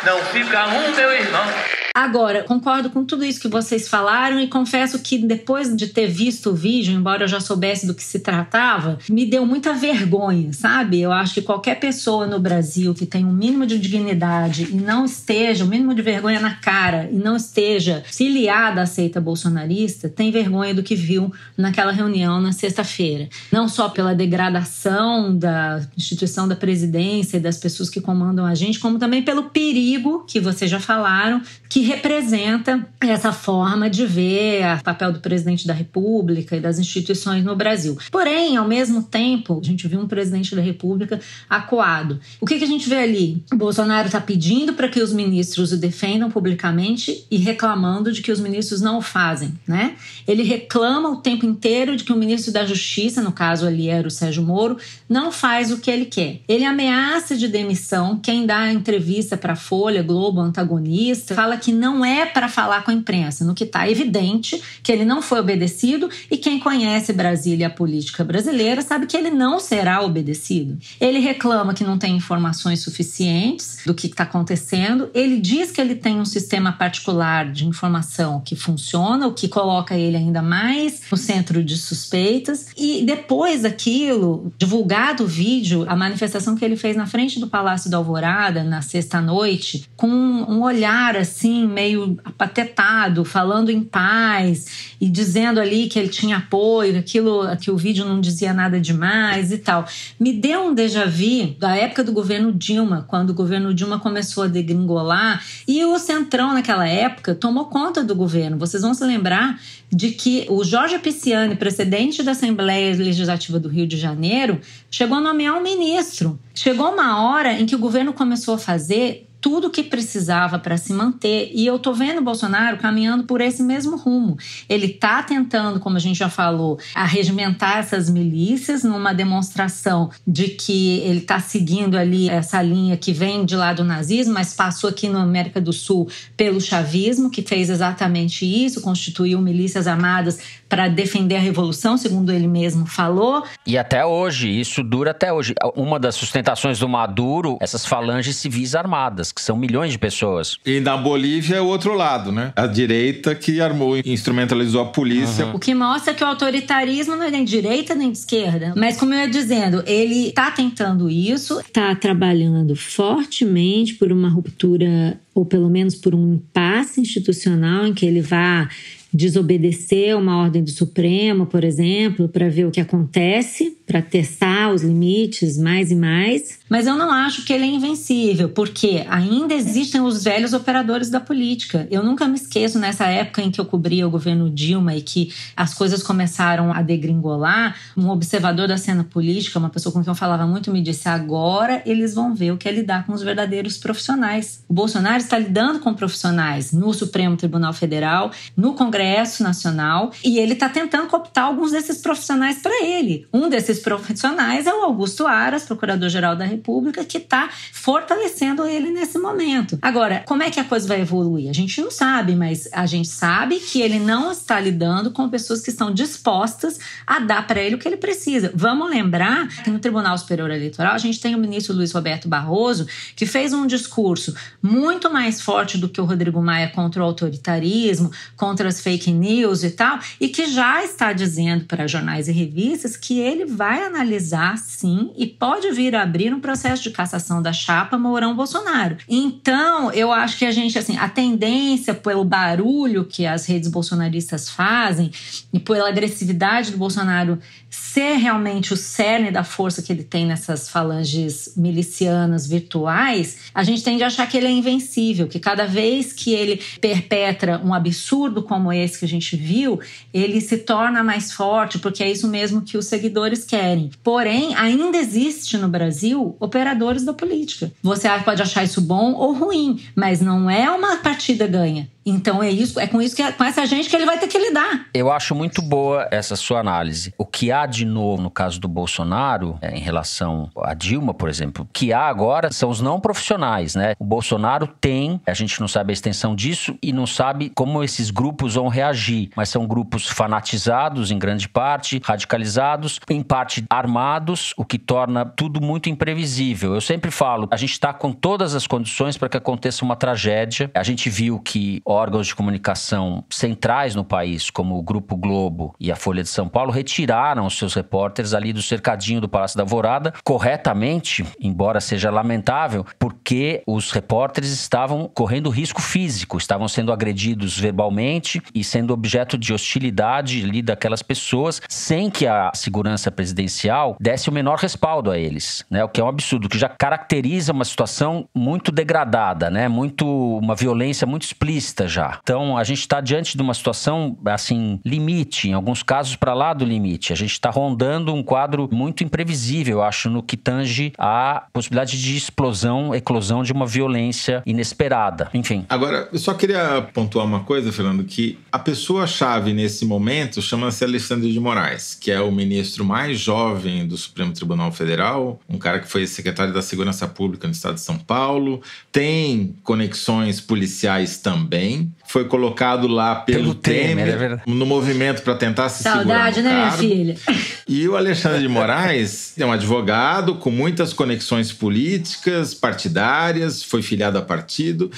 Não fica um, meu irmão. Agora, concordo com tudo isso que vocês falaram e confesso que depois de ter visto o vídeo, embora eu já soubesse do que se tratava, me deu muita vergonha, sabe? Eu acho que qualquer pessoa no Brasil que tem um mínimo de dignidade e não esteja, o um mínimo de vergonha na cara e não esteja filiada à seita bolsonarista, tem vergonha do que viu naquela reunião na sexta-feira. Não só pela degradação da instituição da presidência e das pessoas que comandam a gente, como também pelo perigo que vocês já falaram que representa essa forma de ver o papel do presidente da República e das instituições no Brasil. Porém, ao mesmo tempo, a gente viu um presidente da República acuado. O que, que a gente vê ali? O Bolsonaro está pedindo para que os ministros o defendam publicamente e reclamando de que os ministros não o fazem, né? Ele reclama o tempo inteiro de que o ministro da Justiça, no caso ali era o Sérgio Moro, não faz o que ele quer. Ele ameaça de demissão quem dá entrevista para a Folha, Globo, antagonista, fala que não é para falar com a imprensa, no que está evidente que ele não foi obedecido e quem conhece Brasília e a política brasileira sabe que ele não será obedecido. Ele reclama que não tem informações suficientes do que está acontecendo, ele diz que ele tem um sistema particular de informação que funciona, o que coloca ele ainda mais no centro de suspeitas, e depois daquilo, divulgado o vídeo, a manifestação que ele fez na frente do Palácio da Alvorada na sexta noite, com um olhar assim meio apatetado, falando em paz e dizendo ali que ele tinha apoio, aquilo, que o vídeo não dizia nada demais e tal. Me deu um déjà vu da época do governo Dilma, quando o governo Dilma começou a degringolar e o Centrão naquela época tomou conta do governo. Vocês vão se lembrar de que o Jorge Pisciani, presidente da Assembleia Legislativa do Rio de Janeiro, chegou a nomear um ministro. Chegou uma hora em que o governo começou a fazer tudo o que precisava para se manter. E eu estou vendo o Bolsonaro caminhando por esse mesmo rumo. Ele está tentando, como a gente já falou, arregimentar essas milícias numa demonstração de que ele está seguindo ali essa linha que vem de lá do nazismo, mas passou aqui na América do Sul pelo chavismo, que fez exatamente isso, constituiu milícias armadas para defender a revolução, segundo ele mesmo falou. E até hoje, isso dura até hoje. Uma das sustentações do Maduro, essas falanges civis armadas, que são milhões de pessoas. E na Bolívia é o outro lado, né? A direita que armou e instrumentalizou a polícia. Uhum. O que mostra que o autoritarismo não é nem de direita nem de esquerda. Mas como eu ia dizendo, ele está tentando isso, está trabalhando fortemente por uma ruptura ou pelo menos por um impasse institucional em que ele vá desobedecer uma ordem do Supremo, por exemplo, para ver o que acontece, para testar os limites mais e mais. Mas eu não acho que ele é invencível, porque ainda existem os velhos operadores da política. Eu nunca me esqueço nessa época em que eu cobria o governo Dilma e que as coisas começaram a degringolar, um observador da cena política, uma pessoa com quem eu falava muito, me disse: "Agora eles vão ver o que é lidar com os verdadeiros profissionais". O Bolsonaro está lidando com profissionais no Supremo Tribunal Federal, no Congresso Congresso Nacional e ele está tentando cooptar alguns desses profissionais para ele. Um desses profissionais é o Augusto Aras, Procurador-Geral da República, que está fortalecendo ele nesse momento. Agora, como é que a coisa vai evoluir? A gente não sabe, mas a gente sabe que ele não está lidando com pessoas que estão dispostas a dar para ele o que ele precisa. Vamos lembrar que no Tribunal Superior Eleitoral a gente tem o ministro Luiz Roberto Barroso, que fez um discurso muito mais forte do que o Rodrigo Maia contra o autoritarismo, contra as fake fake news e tal, e que já está dizendo para jornais e revistas que ele vai analisar sim e pode vir a abrir um processo de cassação da chapa Mourão Bolsonaro. Então, eu acho que a gente, assim, a tendência pelo barulho que as redes bolsonaristas fazem e pela agressividade do Bolsonaro ser é realmente o cerne da força que ele tem nessas falanges milicianas virtuais, a gente tende a achar que ele é invencível, que cada vez que ele perpetra um absurdo como esse que a gente viu, ele se torna mais forte, porque é isso mesmo que os seguidores querem. Porém, ainda existe no Brasil operadores da política. Você pode achar isso bom ou ruim, mas não é uma partida ganha. Então é isso, é com isso que com essa gente que ele vai ter que lidar. Eu acho muito boa essa sua análise. O que há de novo no caso do Bolsonaro, é, em relação a Dilma, por exemplo, o que há agora são os não profissionais, né? O Bolsonaro tem, a gente não sabe a extensão disso e não sabe como esses grupos vão reagir, mas são grupos fanatizados em grande parte, radicalizados, em parte armados, o que torna tudo muito imprevisível. Eu sempre falo, a gente está com todas as condições para que aconteça uma tragédia. A gente viu que órgãos de comunicação centrais no país, como o Grupo Globo e a Folha de São Paulo, retiraram os seus repórteres ali do cercadinho do Palácio da Alvorada, corretamente, embora seja lamentável, porque os repórteres estavam correndo risco físico, estavam sendo agredidos verbalmente e sendo objeto de hostilidade ali daquelas pessoas, sem que a segurança presidencial desse o menor respaldo a eles, né? O que é um absurdo, que já caracteriza uma situação muito degradada, né? Muito uma violência muito explícita já. Então, a gente está diante de uma situação, assim, limite, em alguns casos para lá do limite. A gente está rondando um quadro muito imprevisível, eu acho, no que tange a possibilidade de explosão, eclosão de uma violência inesperada. Enfim. Agora, eu só queria pontuar uma coisa, Fernando, que a pessoa-chave nesse momento chama-se Alexandre de Moraes, que é o ministro mais jovem do Supremo Tribunal Federal, um cara que foi secretário da Segurança Pública no estado de São Paulo, tem conexões policiais também Spain foi colocado lá pelo, pelo Temer, é Temer é no movimento para tentar se Saudade, segurar. Saudade, né, cargo. minha filha? E o Alexandre de Moraes é um advogado com muitas conexões políticas, partidárias, foi filiado a partido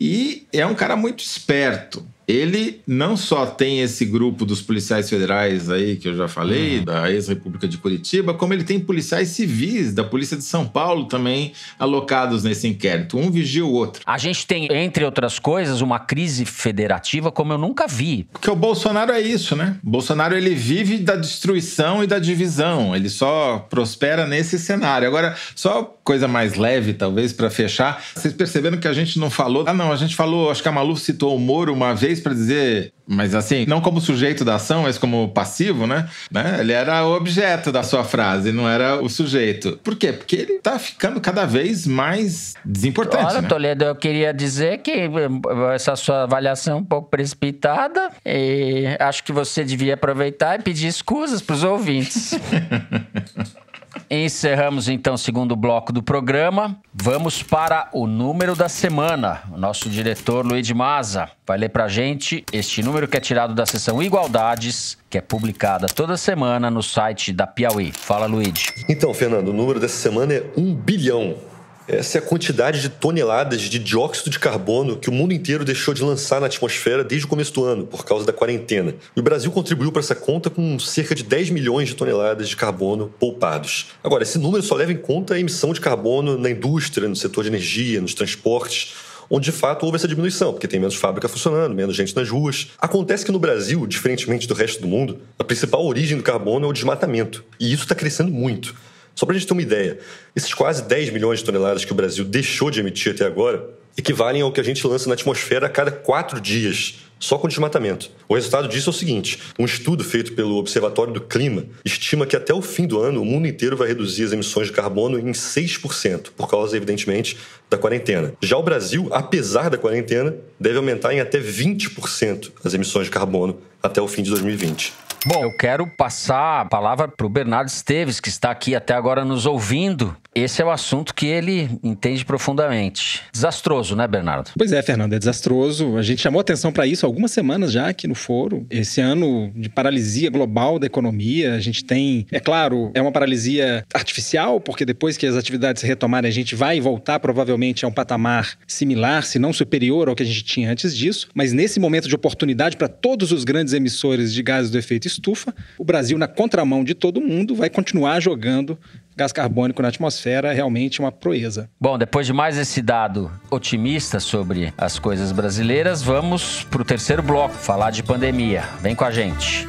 e é um cara muito esperto ele não só tem esse grupo dos policiais federais aí que eu já falei, uhum. da ex-república de Curitiba, como ele tem policiais civis da polícia de São Paulo também alocados nesse inquérito. Um vigia o outro. A gente tem, entre outras coisas, uma crise federativa como eu nunca vi. Porque o Bolsonaro é isso, né? O Bolsonaro ele vive da destruição e da divisão. Ele só prospera nesse cenário. Agora, só coisa mais leve, talvez, para fechar. Vocês perceberam que a gente não falou. Ah, não, a gente falou, acho que a Malu citou o Moro uma vez para dizer. Mas assim, não como sujeito da ação, mas como passivo, né? né? Ele era o objeto da sua frase, não era o sujeito. Por quê? Porque ele tá ficando cada vez mais desimportante. Olha, né? Toledo, eu queria dizer que eh, essa sua avaliação é um pouco precipitada e acho que você devia aproveitar e pedir escusas para os ouvintes. Encerramos então o segundo bloco do programa. Vamos para o número da semana. O nosso diretor Luiz de Maza vai ler para gente este número que é tirado da sessão Igualdades, que é publicada toda semana no site da Piauí. Fala, Luiz. Então, Fernando, o número dessa semana é 1 bilhão. Essa é a quantidade de toneladas de dióxido de carbono que o mundo inteiro deixou de lançar na atmosfera desde o começo do ano, por causa da quarentena. E o Brasil contribuiu para essa conta com cerca de 10 milhões de toneladas de carbono poupados. Agora, esse número só leva em conta a emissão de carbono na indústria, no setor de energia, nos transportes onde de fato houve essa diminuição, porque tem menos fábrica funcionando, menos gente nas ruas. Acontece que no Brasil, diferentemente do resto do mundo, a principal origem do carbono é o desmatamento, e isso está crescendo muito. Só para a gente ter uma ideia, esses quase 10 milhões de toneladas que o Brasil deixou de emitir até agora equivalem ao que a gente lança na atmosfera a cada quatro dias, só com desmatamento. O resultado disso é o seguinte: um estudo feito pelo Observatório do Clima estima que até o fim do ano o mundo inteiro vai reduzir as emissões de carbono em 6%, por causa, evidentemente, da quarentena. Já o Brasil, apesar da quarentena, deve aumentar em até 20% as emissões de carbono até o fim de 2020. Bom, eu quero passar a palavra para o Bernardo Esteves, que está aqui até agora nos ouvindo esse é o assunto que ele entende profundamente. Desastroso, né, Bernardo? Pois é, Fernando, é desastroso. A gente chamou atenção para isso algumas semanas já aqui no foro. Esse ano de paralisia global da economia, a gente tem, é claro, é uma paralisia artificial, porque depois que as atividades se retomarem, a gente vai voltar provavelmente a um patamar similar, se não superior ao que a gente tinha antes disso. Mas nesse momento de oportunidade para todos os grandes emissores de gases do efeito estufa, o Brasil, na contramão de todo mundo, vai continuar jogando gás carbônico na atmosfera é realmente uma proeza. Bom, depois de mais esse dado otimista sobre as coisas brasileiras, vamos para o terceiro bloco falar de pandemia. Vem com a gente.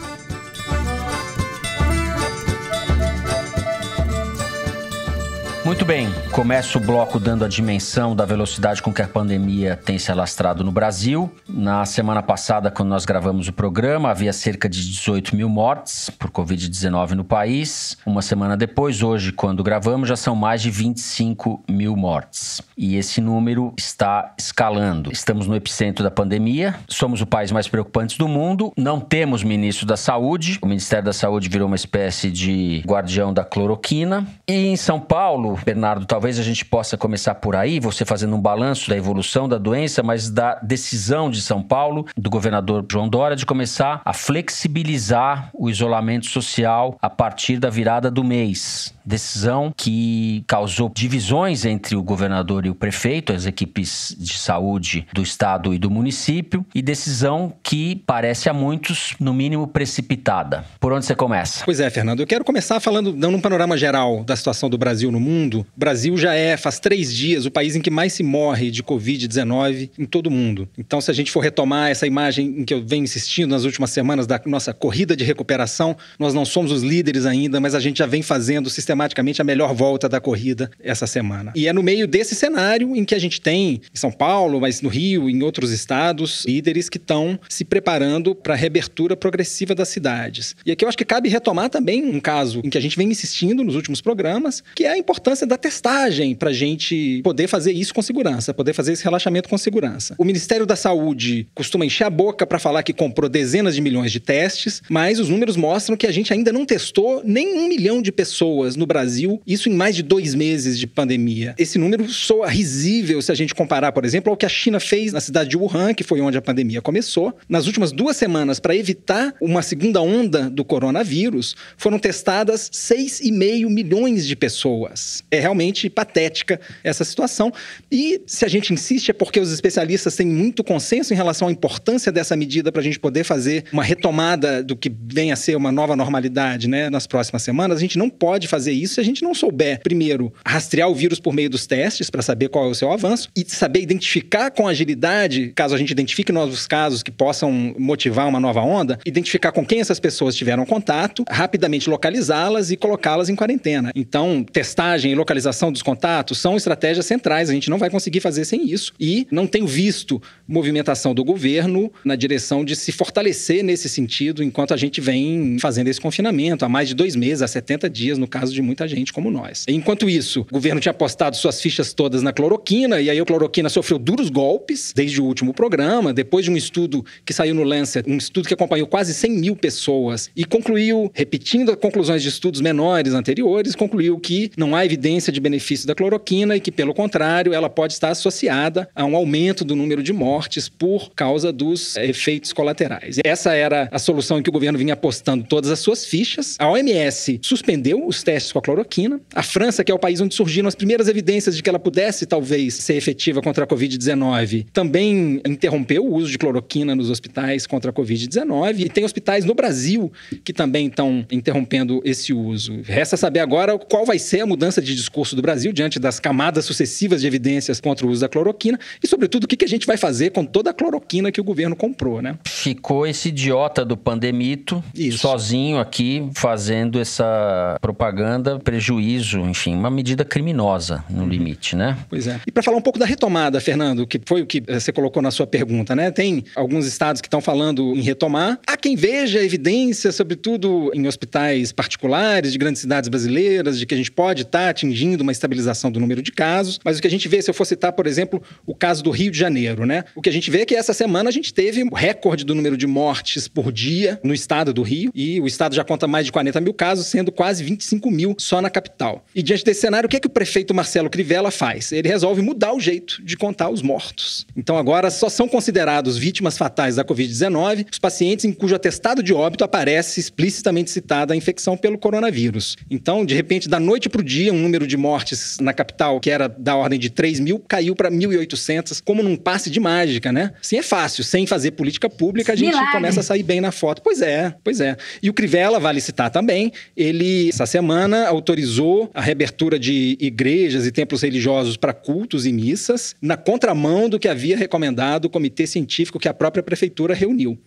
Muito bem, começa o bloco dando a dimensão da velocidade com que a pandemia tem se alastrado no Brasil. Na semana passada, quando nós gravamos o programa, havia cerca de 18 mil mortes por Covid-19 no país. Uma semana depois, hoje, quando gravamos, já são mais de 25 mil mortes. E esse número está escalando. Estamos no epicentro da pandemia, somos o país mais preocupante do mundo, não temos ministro da Saúde, o Ministério da Saúde virou uma espécie de guardião da cloroquina. E em São Paulo, Bernardo, talvez a gente possa começar por aí, você fazendo um balanço da evolução da doença, mas da decisão de São Paulo, do governador João Dória, de começar a flexibilizar o isolamento social a partir da virada do mês. Decisão que causou divisões entre o governador e o prefeito, as equipes de saúde do estado e do município, e decisão que parece a muitos, no mínimo, precipitada. Por onde você começa? Pois é, Fernando, eu quero começar falando, dando um panorama geral da situação do Brasil no mundo. O Brasil já é, faz três dias, o país em que mais se morre de Covid-19 em todo o mundo. Então, se a gente for retomar essa imagem em que eu venho insistindo nas últimas semanas da nossa corrida de recuperação, nós não somos os líderes ainda, mas a gente já vem fazendo sistema sistematicamente a melhor volta da corrida essa semana. E é no meio desse cenário em que a gente tem em São Paulo, mas no Rio, em outros estados, líderes que estão se preparando para a reabertura progressiva das cidades. E aqui eu acho que cabe retomar também um caso em que a gente vem insistindo nos últimos programas, que é a importância da testagem para a gente poder fazer isso com segurança, poder fazer esse relaxamento com segurança. O Ministério da Saúde costuma encher a boca para falar que comprou dezenas de milhões de testes, mas os números mostram que a gente ainda não testou nem um milhão de pessoas no no Brasil, isso em mais de dois meses de pandemia. Esse número soa risível se a gente comparar, por exemplo, ao que a China fez na cidade de Wuhan, que foi onde a pandemia começou. Nas últimas duas semanas, para evitar uma segunda onda do coronavírus, foram testadas 6,5 milhões de pessoas. É realmente patética essa situação. E se a gente insiste, é porque os especialistas têm muito consenso em relação à importância dessa medida para a gente poder fazer uma retomada do que vem a ser uma nova normalidade né, nas próximas semanas. A gente não pode fazer isso se a gente não souber, primeiro, rastrear o vírus por meio dos testes para saber qual é o seu avanço e saber identificar com agilidade, caso a gente identifique novos casos que possam motivar uma nova onda, identificar com quem essas pessoas tiveram contato, rapidamente localizá-las e colocá-las em quarentena. Então, testagem e localização dos contatos são estratégias centrais, a gente não vai conseguir fazer sem isso. E não tenho visto movimentação do governo na direção de se fortalecer nesse sentido enquanto a gente vem fazendo esse confinamento há mais de dois meses, há 70 dias, no caso de muita gente como nós. Enquanto isso, o governo tinha apostado suas fichas todas na cloroquina, e aí a cloroquina sofreu duros golpes desde o último programa, depois de um estudo que saiu no Lancet, um estudo que acompanhou quase 100 mil pessoas e concluiu, repetindo conclusões de estudos menores anteriores, concluiu que não há evidência de benefício da cloroquina e que, pelo contrário, ela pode estar associada a um aumento do número de mortes por causa dos eh, efeitos colaterais. Essa era a solução em que o governo vinha apostando todas as suas fichas. A OMS suspendeu os testes com a cloroquina. A França, que é o país onde surgiram as primeiras evidências de que ela pudesse talvez ser efetiva contra a Covid-19, também interrompeu o uso de cloroquina nos hospitais contra a Covid-19. E tem hospitais no Brasil que também estão interrompendo esse uso. Resta saber agora qual vai ser a mudança de discurso do Brasil diante das camadas sucessivas de evidências contra o uso da cloroquina e, sobretudo, o que a gente vai fazer com toda a cloroquina que o governo comprou, né? Ficou esse idiota do pandemito Isso. sozinho aqui fazendo essa propaganda demanda, prejuízo, enfim, uma medida criminosa no uhum. limite, né? Pois é. E para falar um pouco da retomada, Fernando, que foi o que eh, você colocou na sua pergunta, né? Tem alguns estados que estão falando em retomar. Há quem veja evidência, sobretudo em hospitais particulares de grandes cidades brasileiras, de que a gente pode estar tá atingindo uma estabilização do número de casos. Mas o que a gente vê, se eu for citar, por exemplo, o caso do Rio de Janeiro, né? O que a gente vê é que essa semana a gente teve um recorde do número de mortes por dia no estado do Rio e o estado já conta mais de 40 mil casos, sendo quase 25 mil mil só na capital. E diante desse cenário, o que, é que o prefeito Marcelo Crivella faz? Ele resolve mudar o jeito de contar os mortos. Então agora só são considerados vítimas fatais da Covid-19 os pacientes em cujo atestado de óbito aparece explicitamente citada a infecção pelo coronavírus. Então, de repente, da noite para o dia, um número de mortes na capital, que era da ordem de 3 mil, caiu para 1.800, como num passe de mágica, né? Sim, é fácil. Sem fazer política pública, a gente Milagre. começa a sair bem na foto. Pois é, pois é. E o Crivella, vale citar também, ele, essa semana, romana autorizou a reabertura de igrejas e templos religiosos para cultos e missas, na contramão do que havia recomendado o comitê científico que a própria prefeitura reuniu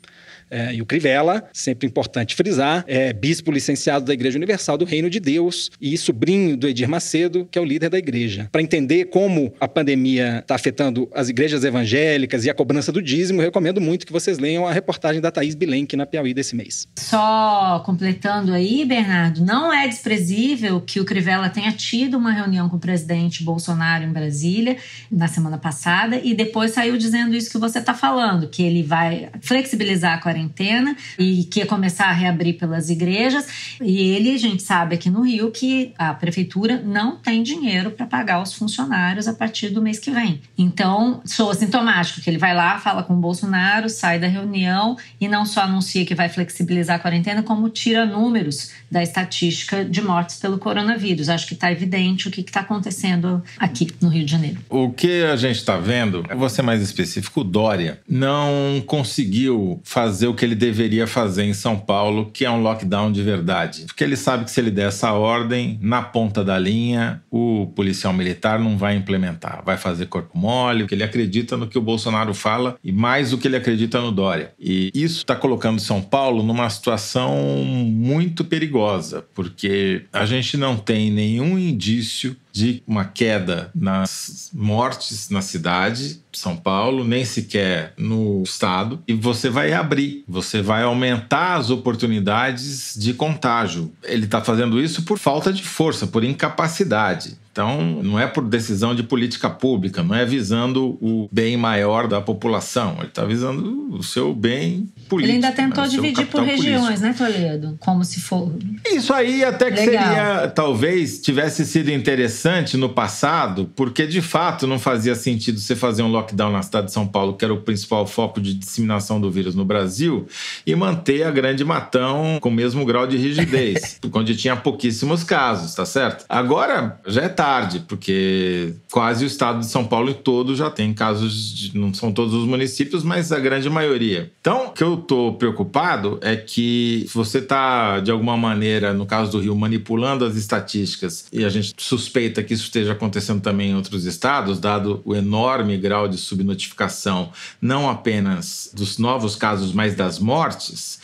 é, e o Crivella, sempre importante frisar, é bispo licenciado da Igreja Universal do Reino de Deus e sobrinho do Edir Macedo, que é o líder da igreja. Para entender como a pandemia está afetando as igrejas evangélicas e a cobrança do dízimo, recomendo muito que vocês leiam a reportagem da Thaís Bilenque na Piauí desse mês. Só completando aí, Bernardo, não é desprezível que o Crivella tenha tido uma reunião com o presidente Bolsonaro em Brasília na semana passada e depois saiu dizendo isso que você está falando, que ele vai flexibilizar a quarentena e que ia começar a reabrir pelas igrejas. E ele, a gente sabe aqui no Rio que a prefeitura não tem dinheiro para pagar os funcionários a partir do mês que vem. Então, sou sintomático que ele vai lá, fala com o Bolsonaro, sai da reunião e não só anuncia que vai flexibilizar a quarentena, como tira números da estatística de mortes pelo coronavírus. Acho que está evidente o que está acontecendo aqui no Rio de Janeiro. O que a gente está vendo, vou ser mais específico, o Dória não conseguiu fazer fazer o que ele deveria fazer em São Paulo, que é um lockdown de verdade. Porque ele sabe que se ele der essa ordem, na ponta da linha, o policial militar não vai implementar. Vai fazer corpo mole, porque ele acredita no que o Bolsonaro fala e mais do que ele acredita no Dória. E isso está colocando São Paulo numa situação muito perigosa, porque a gente não tem nenhum indício de uma queda nas mortes na cidade, São Paulo, nem sequer no estado, e você vai abrir, você vai aumentar as oportunidades de contágio. Ele está fazendo isso por falta de força, por incapacidade. Então, não é por decisão de política pública, não é visando o bem maior da população, ele está visando o seu bem político. Ele ainda né? tentou né? dividir por regiões, político. né, Toledo? Como se for. Isso aí até que Legal. seria, talvez, tivesse sido interessante no passado, porque de fato não fazia sentido você fazer um lockdown na cidade de São Paulo, que era o principal foco de disseminação do vírus no Brasil, e manter a Grande Matão com o mesmo grau de rigidez, onde tinha pouquíssimos casos, tá certo? Agora já é tarde tarde, porque quase o estado de São Paulo todo já tem casos, de, não são todos os municípios, mas a grande maioria. Então, o que eu estou preocupado é que você está, de alguma maneira, no caso do Rio, manipulando as estatísticas, e a gente suspeita que isso esteja acontecendo também em outros estados, dado o enorme grau de subnotificação, não apenas dos novos casos, mas das mortes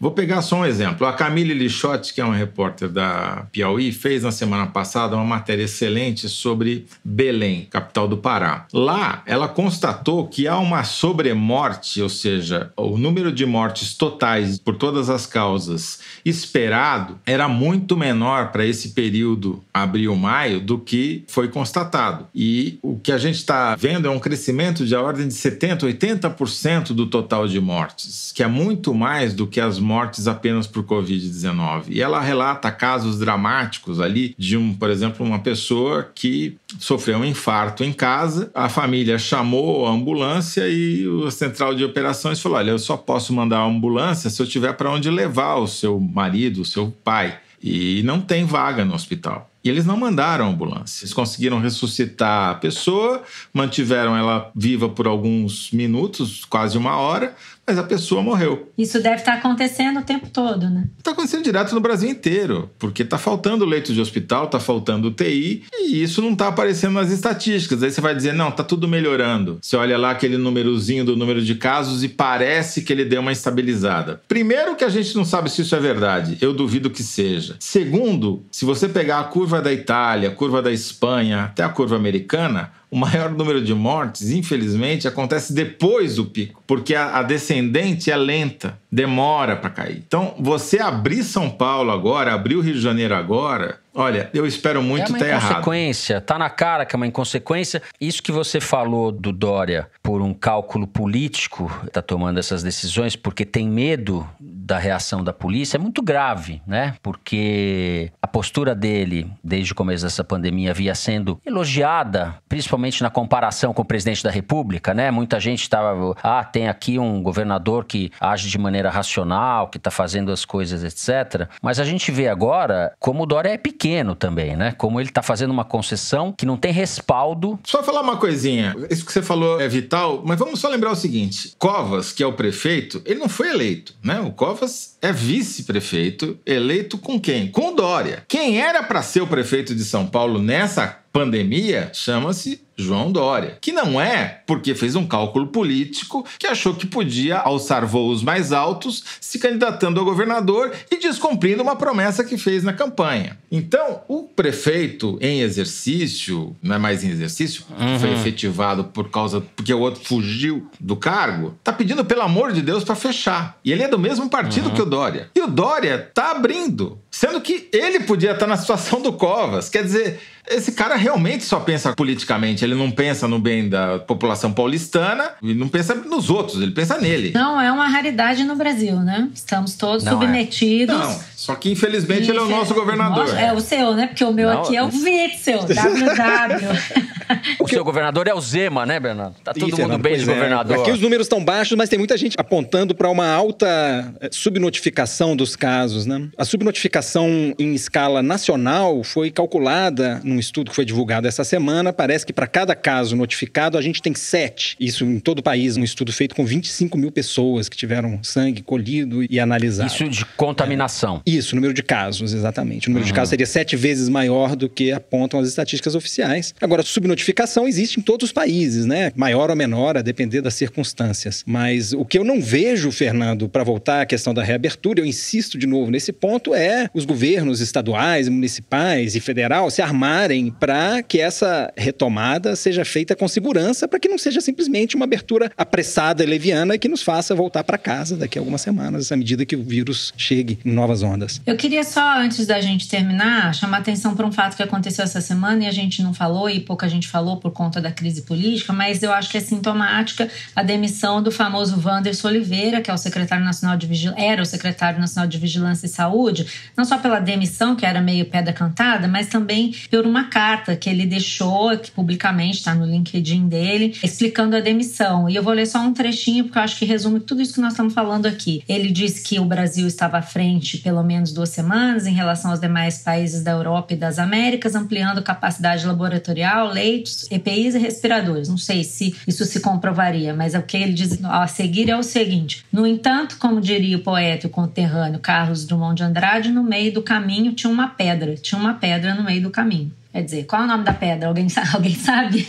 Vou pegar só um exemplo. A Camille Lixotti, que é uma repórter da Piauí, fez na semana passada uma matéria excelente sobre Belém, capital do Pará. Lá, ela constatou que há uma sobremorte, ou seja, o número de mortes totais por todas as causas esperado era muito menor para esse período abril-maio do que foi constatado. E o que a gente está vendo é um crescimento de a ordem de 70, 80% do total de mortes, que é muito mais do que as mortes apenas por Covid-19. E ela relata casos dramáticos ali de, um, por exemplo, uma pessoa que sofreu um infarto em casa, a família chamou a ambulância e o central de operações falou: Olha, eu só posso mandar a ambulância se eu tiver para onde levar o seu marido, o seu pai. E não tem vaga no hospital. E eles não mandaram a ambulância. Eles conseguiram ressuscitar a pessoa, mantiveram ela viva por alguns minutos, quase uma hora, mas a pessoa morreu. Isso deve estar acontecendo o tempo todo, né? Está acontecendo direto no Brasil inteiro, porque está faltando leito de hospital, está faltando UTI, e isso não está aparecendo nas estatísticas. Aí você vai dizer, não, está tudo melhorando. Você olha lá aquele númerozinho do número de casos e parece que ele deu uma estabilizada. Primeiro que a gente não sabe se isso é verdade, eu duvido que seja. Segundo, se você pegar a curva curva da Itália, curva da Espanha, até a curva americana, o maior número de mortes, infelizmente, acontece depois do pico, porque a, descendente é lenta, demora para cair. Então, você abrir São Paulo agora, abrir o Rio de Janeiro agora, olha, eu espero muito estar é errado. É uma tá inconsequência, tá na cara que é uma inconsequência. Isso que você falou do Dória por um cálculo político, tá tomando essas decisões porque tem medo da reação da polícia, é muito grave, né? Porque postura dele, desde o começo dessa pandemia, havia sendo elogiada, principalmente na comparação com o presidente da República, né? Muita gente estava, ah, tem aqui um governador que age de maneira racional, que está fazendo as coisas, etc. Mas a gente vê agora como o Dória é pequeno também, né? Como ele está fazendo uma concessão que não tem respaldo. Só falar uma coisinha. Isso que você falou é vital, mas vamos só lembrar o seguinte: Covas, que é o prefeito, ele não foi eleito, né? O Covas é vice-prefeito, eleito com quem? Com o Dória. Quem era para ser o prefeito de São Paulo nessa pandemia chama-se João Dória, que não é porque fez um cálculo político que achou que podia alçar voos mais altos se candidatando a governador e descumprindo uma promessa que fez na campanha. Então, o prefeito em exercício, não é mais em exercício, uhum. foi efetivado por causa porque o outro fugiu do cargo, tá pedindo pelo amor de Deus para fechar. E ele é do mesmo partido uhum. que o Dória. E o Dória tá abrindo, sendo que ele podia estar tá na situação do Covas, quer dizer, esse cara realmente só pensa politicamente, ele não pensa no bem da população paulistana e não pensa nos outros, ele pensa nele. Não é uma raridade no Brasil, né? Estamos todos não é. submetidos. É. Não, só que infelizmente e ele é o nosso governador. É o seu, né? Porque o meu não, aqui é o Witzel, WW. o seu governador é o Zema, né, Bernardo? Tá todo mundo bem de é. governador. Aqui os números estão baixos, mas tem muita gente apontando para uma alta eh, subnotificação dos casos, né? A subnotificação em escala nacional foi calculada num estudo que foi divulgado essa semana. Parece que para cada caso notificado, a gente tem sete. Isso em todo o país, um estudo feito com 25 mil pessoas que tiveram sangue colhido e analisado. Isso de contaminação. É. Isso, número de casos, exatamente. O número uhum. de casos seria sete vezes maior do que apontam as estatísticas oficiais. Agora, subnotificação notificação existe em todos os países, né? Maior ou menor, a depender das circunstâncias. Mas o que eu não vejo, Fernando, para voltar à questão da reabertura, eu insisto de novo nesse ponto, é os governos estaduais, municipais e federal se armarem para que essa retomada seja feita com segurança, para que não seja simplesmente uma abertura apressada e leviana que nos faça voltar para casa daqui a algumas semanas, à medida que o vírus chegue em novas ondas. Eu queria só, antes da gente terminar, chamar atenção para um fato que aconteceu essa semana e a gente não falou e pouca gente gente falou por conta da crise política, mas eu acho que é sintomática a demissão do famoso Wanderson Oliveira, que é o secretário nacional de Vigil... era o secretário nacional de Vigilância e Saúde, não só pela demissão, que era meio pedra cantada, mas também por uma carta que ele deixou, que publicamente está no LinkedIn dele, explicando a demissão. E eu vou ler só um trechinho, porque eu acho que resume tudo isso que nós estamos falando aqui. Ele diz que o Brasil estava à frente pelo menos duas semanas em relação aos demais países da Europa e das Américas, ampliando capacidade laboratorial, lei efeitos, EPIs e respiradores. Não sei se isso se comprovaria, mas é o que ele diz a seguir é o seguinte: no entanto, como diria o poeta e conterrâneo Carlos Drummond de Andrade, no meio do caminho tinha uma pedra, tinha uma pedra no meio do caminho. Quer dizer, qual é o nome da pedra? Alguém, alguém sabe?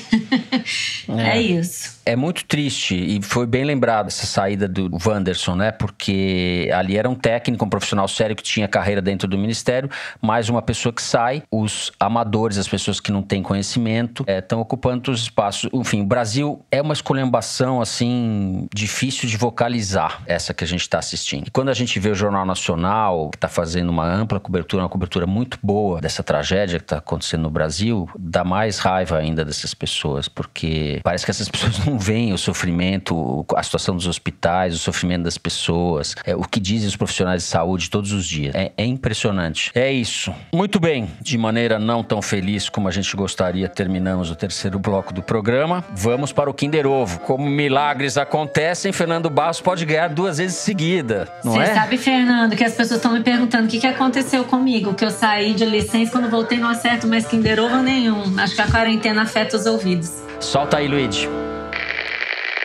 é, é isso. É muito triste e foi bem lembrado essa saída do Wanderson, né? Porque ali era um técnico, um profissional sério que tinha carreira dentro do ministério, mais uma pessoa que sai. Os amadores, as pessoas que não têm conhecimento, estão eh, é, ocupando os espaços. Enfim, o Brasil é uma escolhambação assim difícil de vocalizar essa que a gente está assistindo. E quando a gente vê o Jornal Nacional que está fazendo uma ampla cobertura, uma cobertura muito boa dessa tragédia que está acontecendo no Brasil, dá mais raiva ainda dessas pessoas, porque parece que essas pessoas não vem o sofrimento, a situação dos hospitais, o sofrimento das pessoas, é, o que dizem os profissionais de saúde todos os dias. É, é impressionante. É isso. Muito bem. De maneira não tão feliz como a gente gostaria, terminamos o terceiro bloco do programa. Vamos para o Kinder Ovo. Como milagres acontecem, Fernando Barros pode ganhar duas vezes seguida, não é? Você sabe, Fernando, que as pessoas estão me perguntando o que, que aconteceu comigo, que eu saí de licença, quando voltei não acerto mais Kinder Ovo nenhum. Acho que a quarentena afeta os ouvidos. Solta aí, Luigi.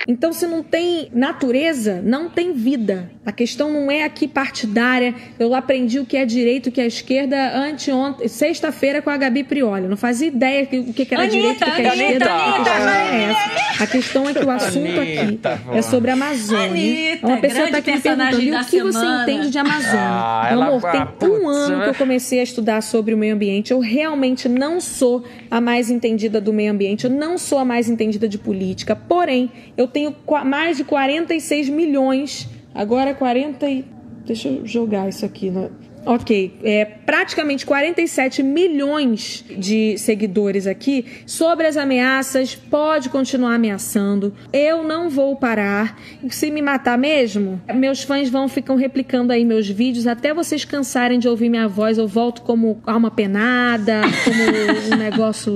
Então, se não tem natureza, não tem vida. A questão não é aqui partidária. Eu aprendi o que é direito, o que é esquerda anteontem, sexta-feira com a Gabi Prioli. não fazia ideia o que era Anitta, direito, o que era Anitta, esquerda. Anitta, é, a, questão é essa. a questão é que o assunto aqui é sobre a Amazônia. Anitta, Uma pessoa está aqui me perguntando, o que semana? você entende de Amazônia? Ah, Meu amor, tem um ano que eu né? comecei a estudar sobre o meio ambiente. Eu realmente não sou a mais entendida do meio ambiente. Eu não sou a mais entendida de política. Porém, eu tenho mais de 46 milhões Agora 40 e... Deixa eu jogar isso aqui. Né? Ok, é, praticamente 47 milhões de seguidores aqui sobre as ameaças. Pode continuar ameaçando. Eu não vou parar. Se me matar mesmo, meus fãs vão ficam replicando aí meus vídeos até vocês cansarem de ouvir minha voz. Eu volto como alma penada, como um negócio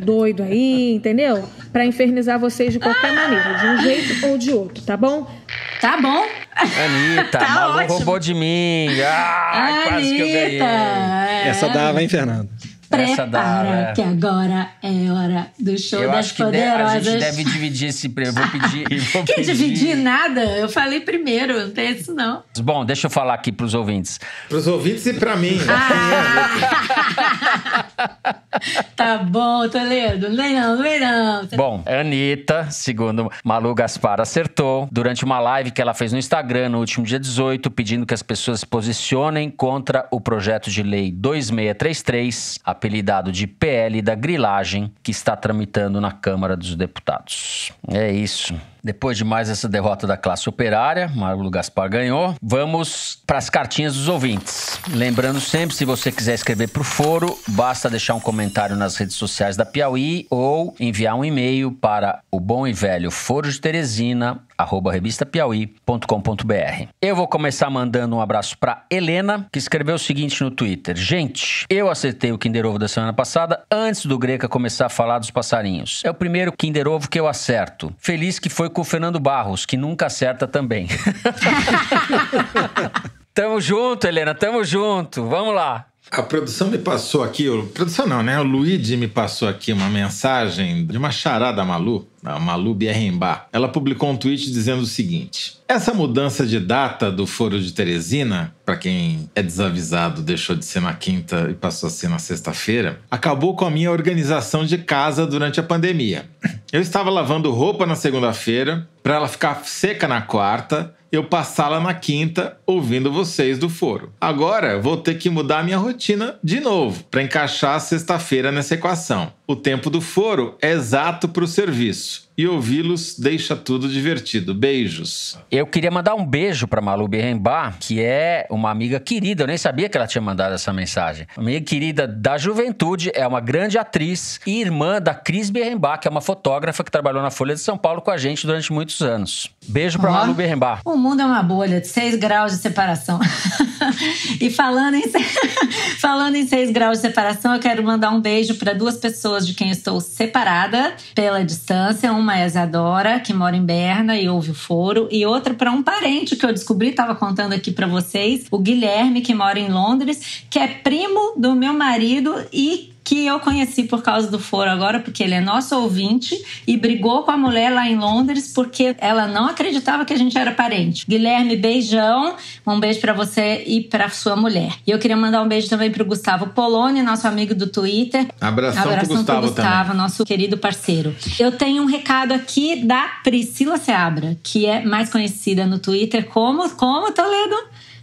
doido aí, entendeu? Para infernizar vocês de qualquer maneira, de um jeito ou de outro, tá bom? Tá bom. Anitta, tá maluco ótimo. roubou de mim. Ah, quase que eu ganhei. É. Essa dava, hein, Fernando? Prepara dava, é. que agora é hora do show eu das acho que poderosas. a gente deve dividir esse prêmio. Quer vou pedir. Vou que pedir. dividir nada? Eu falei primeiro, não tem isso não. Bom, deixa eu falar aqui pros ouvintes. Pros ouvintes e pra mim. Ah. tá bom, Toledo. Não vem não, não vem não. Bom, Anitta, segundo Malu Gaspar, acertou durante uma live que ela fez no Instagram no último dia 18, pedindo que as pessoas se posicionem contra o projeto de lei 2633, apelidado de PL da grilagem, que está tramitando na Câmara dos Deputados. É isso. Depois de mais essa derrota da classe operária, Marlo Gaspar ganhou. Vamos para as cartinhas dos ouvintes. Lembrando sempre, se você quiser escrever para o foro, basta deixar um comentário nas redes sociais da Piauí ou enviar um e-mail para o bom e velho foro de Teresina arroba revistapiauí.com.br. Eu vou começar mandando um abraço para Helena, que escreveu o seguinte no Twitter: Gente, eu acertei o Kinder Ovo da semana passada antes do Greca começar a falar dos passarinhos. É o primeiro Kinder Ovo que eu acerto. Feliz que foi com o Fernando Barros, que nunca acerta também. tamo junto, Helena, tamo junto. Vamos lá. A produção me passou aqui, produção não, né? O Luigi me passou aqui uma mensagem de uma charada Malu a Malu Bierrembá, ela publicou um tweet dizendo o seguinte: Essa mudança de data do Foro de Teresina, para quem é desavisado, deixou de ser na quinta e passou a ser na sexta-feira, acabou com a minha organização de casa durante a pandemia. Eu estava lavando roupa na segunda-feira, para ela ficar seca na quarta, eu passá-la na quinta ouvindo vocês do foro. Agora vou ter que mudar minha rotina de novo para encaixar a sexta-feira nessa equação. O tempo do foro é exato para o serviço. Sports e ouvi-los deixa tudo divertido. Beijos. Eu queria mandar um beijo para Malu Berrembar, que é uma amiga querida. Eu nem sabia que ela tinha mandado essa mensagem. Uma amiga querida da juventude, é uma grande atriz e irmã da Cris Berrembar, que é uma fotógrafa que trabalhou na Folha de São Paulo com a gente durante muitos anos. Beijo para Malu Berrembar. O mundo é uma bolha de seis graus de separação. e falando em, falando em seis graus de separação, eu quero mandar um beijo para duas pessoas de quem estou separada pela distância. Um uma é a Isadora, que mora em Berna e ouve o foro, e outra para um parente que eu descobri, estava contando aqui para vocês, o Guilherme, que mora em Londres, que é primo do meu marido e que eu conheci por causa do Foro agora, porque ele é nosso ouvinte e brigou com a mulher lá em Londres porque ela não acreditava que a gente era parente. Guilherme, beijão. Um beijo para você e para sua mulher. E eu queria mandar um beijo também pro Gustavo Poloni, nosso amigo do Twitter. Abração, Abração pro Gustavo, pro Gustavo também. nosso querido parceiro. Eu tenho um recado aqui da Priscila Seabra, que é mais conhecida no Twitter como como Toledo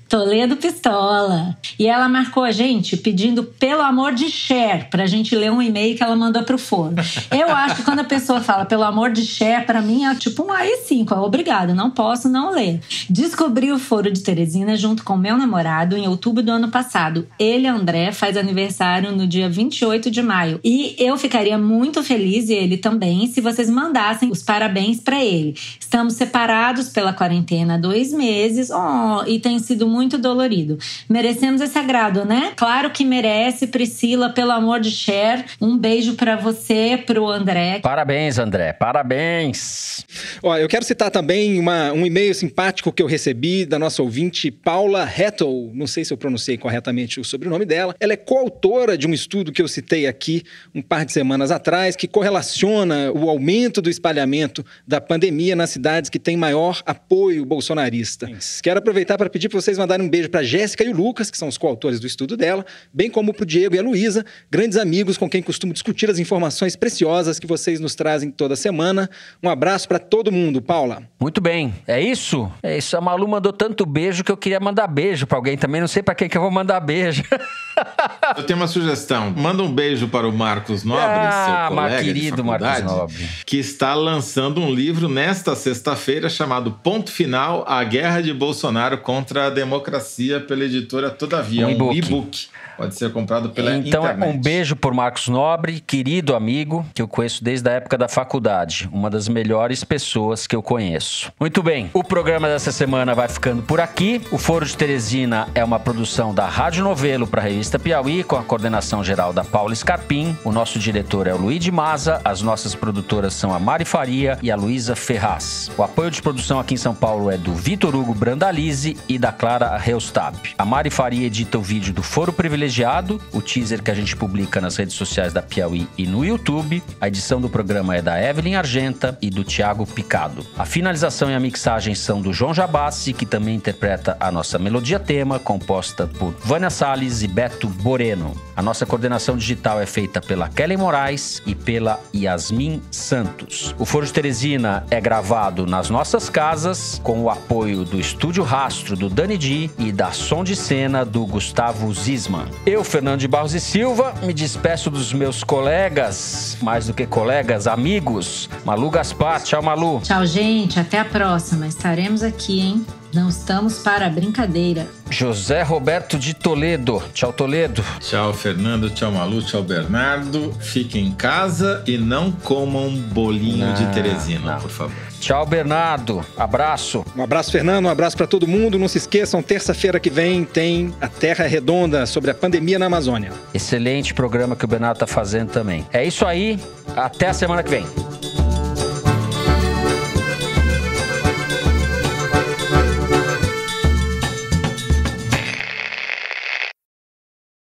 Toledo Pistola. E ela marcou a gente pedindo, pelo amor de Cher, pra gente ler um e-mail que ela mandou pro forno. Eu acho que quando a pessoa fala, pelo amor de Cher, pra mim é tipo um AI5, é obrigado, não posso não ler. Descobri o foro de Teresina junto com meu namorado em outubro do ano passado. Ele, André, faz aniversário no dia 28 de maio. E eu ficaria muito feliz, e ele também, se vocês mandassem os parabéns para ele. Estamos separados pela quarentena há dois meses, oh, e tem sido muito muito dolorido. Merecemos esse agrado, né? Claro que merece, Priscila, pelo amor de Cher. Um beijo para você, pro André. Parabéns, André. Parabéns. Ó, eu quero citar também uma, um e-mail simpático que eu recebi da nossa ouvinte Paula Hettel. Não sei se eu pronunciei corretamente o sobrenome dela. Ela é coautora de um estudo que eu citei aqui um par de semanas atrás, que correlaciona o aumento do espalhamento da pandemia nas cidades que têm maior apoio bolsonarista. Quero aproveitar para pedir para vocês uma mandar um beijo para Jéssica e o Lucas, que são os coautores do estudo dela, bem como para o Diego e a Luísa, grandes amigos com quem costumo discutir as informações preciosas que vocês nos trazem toda semana. Um abraço para todo mundo, Paula. Muito bem, é isso? É isso. A Malu mandou tanto beijo que eu queria mandar beijo para alguém também. Não sei para quem que eu vou mandar beijo. eu tenho uma sugestão. Manda um beijo para o Marcos Nobre, ah, seu colega querido Marcos Nobre, que está lançando um livro nesta sexta-feira chamado Ponto Final: A Guerra de Bolsonaro contra a Democracia. Democracia pela editora Todavia, um e-book. Um Pode ser comprado pela então, internet. Então, um beijo por Marcos Nobre, querido amigo, que eu conheço desde a época da faculdade. Uma das melhores pessoas que eu conheço. Muito bem, o programa dessa semana vai ficando por aqui. O Foro de Teresina é uma produção da Rádio Novelo para a revista Piauí, com a coordenação geral da Paula Escarpim. O nosso diretor é o Luiz de Maza. As nossas produtoras são a Mari Faria e a Luísa Ferraz. O apoio de produção aqui em São Paulo é do Vitor Hugo Brandalize e da Clara Reustab. A Mari Faria edita o vídeo do Foro Privilegiado privilegiado, o teaser que a gente publica nas redes sociais da Piauí e no YouTube. A edição do programa é da Evelyn Argenta e do Tiago Picado. A finalização e a mixagem são do João Jabassi, que também interpreta a nossa melodia tema, composta por Vânia Salles e Beto Boreno. A nossa coordenação digital é feita pela Kelly Moraes e pela Yasmin Santos. O Foro de Teresina é gravado nas nossas casas, com o apoio do Estúdio Rastro do Dani Di e da Som de Cena do Gustavo Zisman. Eu, Fernando de Barros e Silva, me despeço dos meus colegas, mais do que colegas, amigos. Malu Gaspar, tchau, Malu. Tchau, gente. Até a próxima. Estaremos aqui, hein? Não estamos para brincadeira. José Roberto de Toledo. Tchau, Toledo. Tchau, Fernando. Tchau, Malu. Tchau, Bernardo. Fiquem em casa e não comam bolinho não, de Teresina, não. por favor. Tchau, Bernardo. Abraço. Um abraço, Fernando. Um abraço para todo mundo. Não se esqueçam, terça-feira que vem tem A Terra é Redonda sobre a pandemia na Amazônia. Excelente programa que o Bernardo está fazendo também. É isso aí. Até a semana que vem.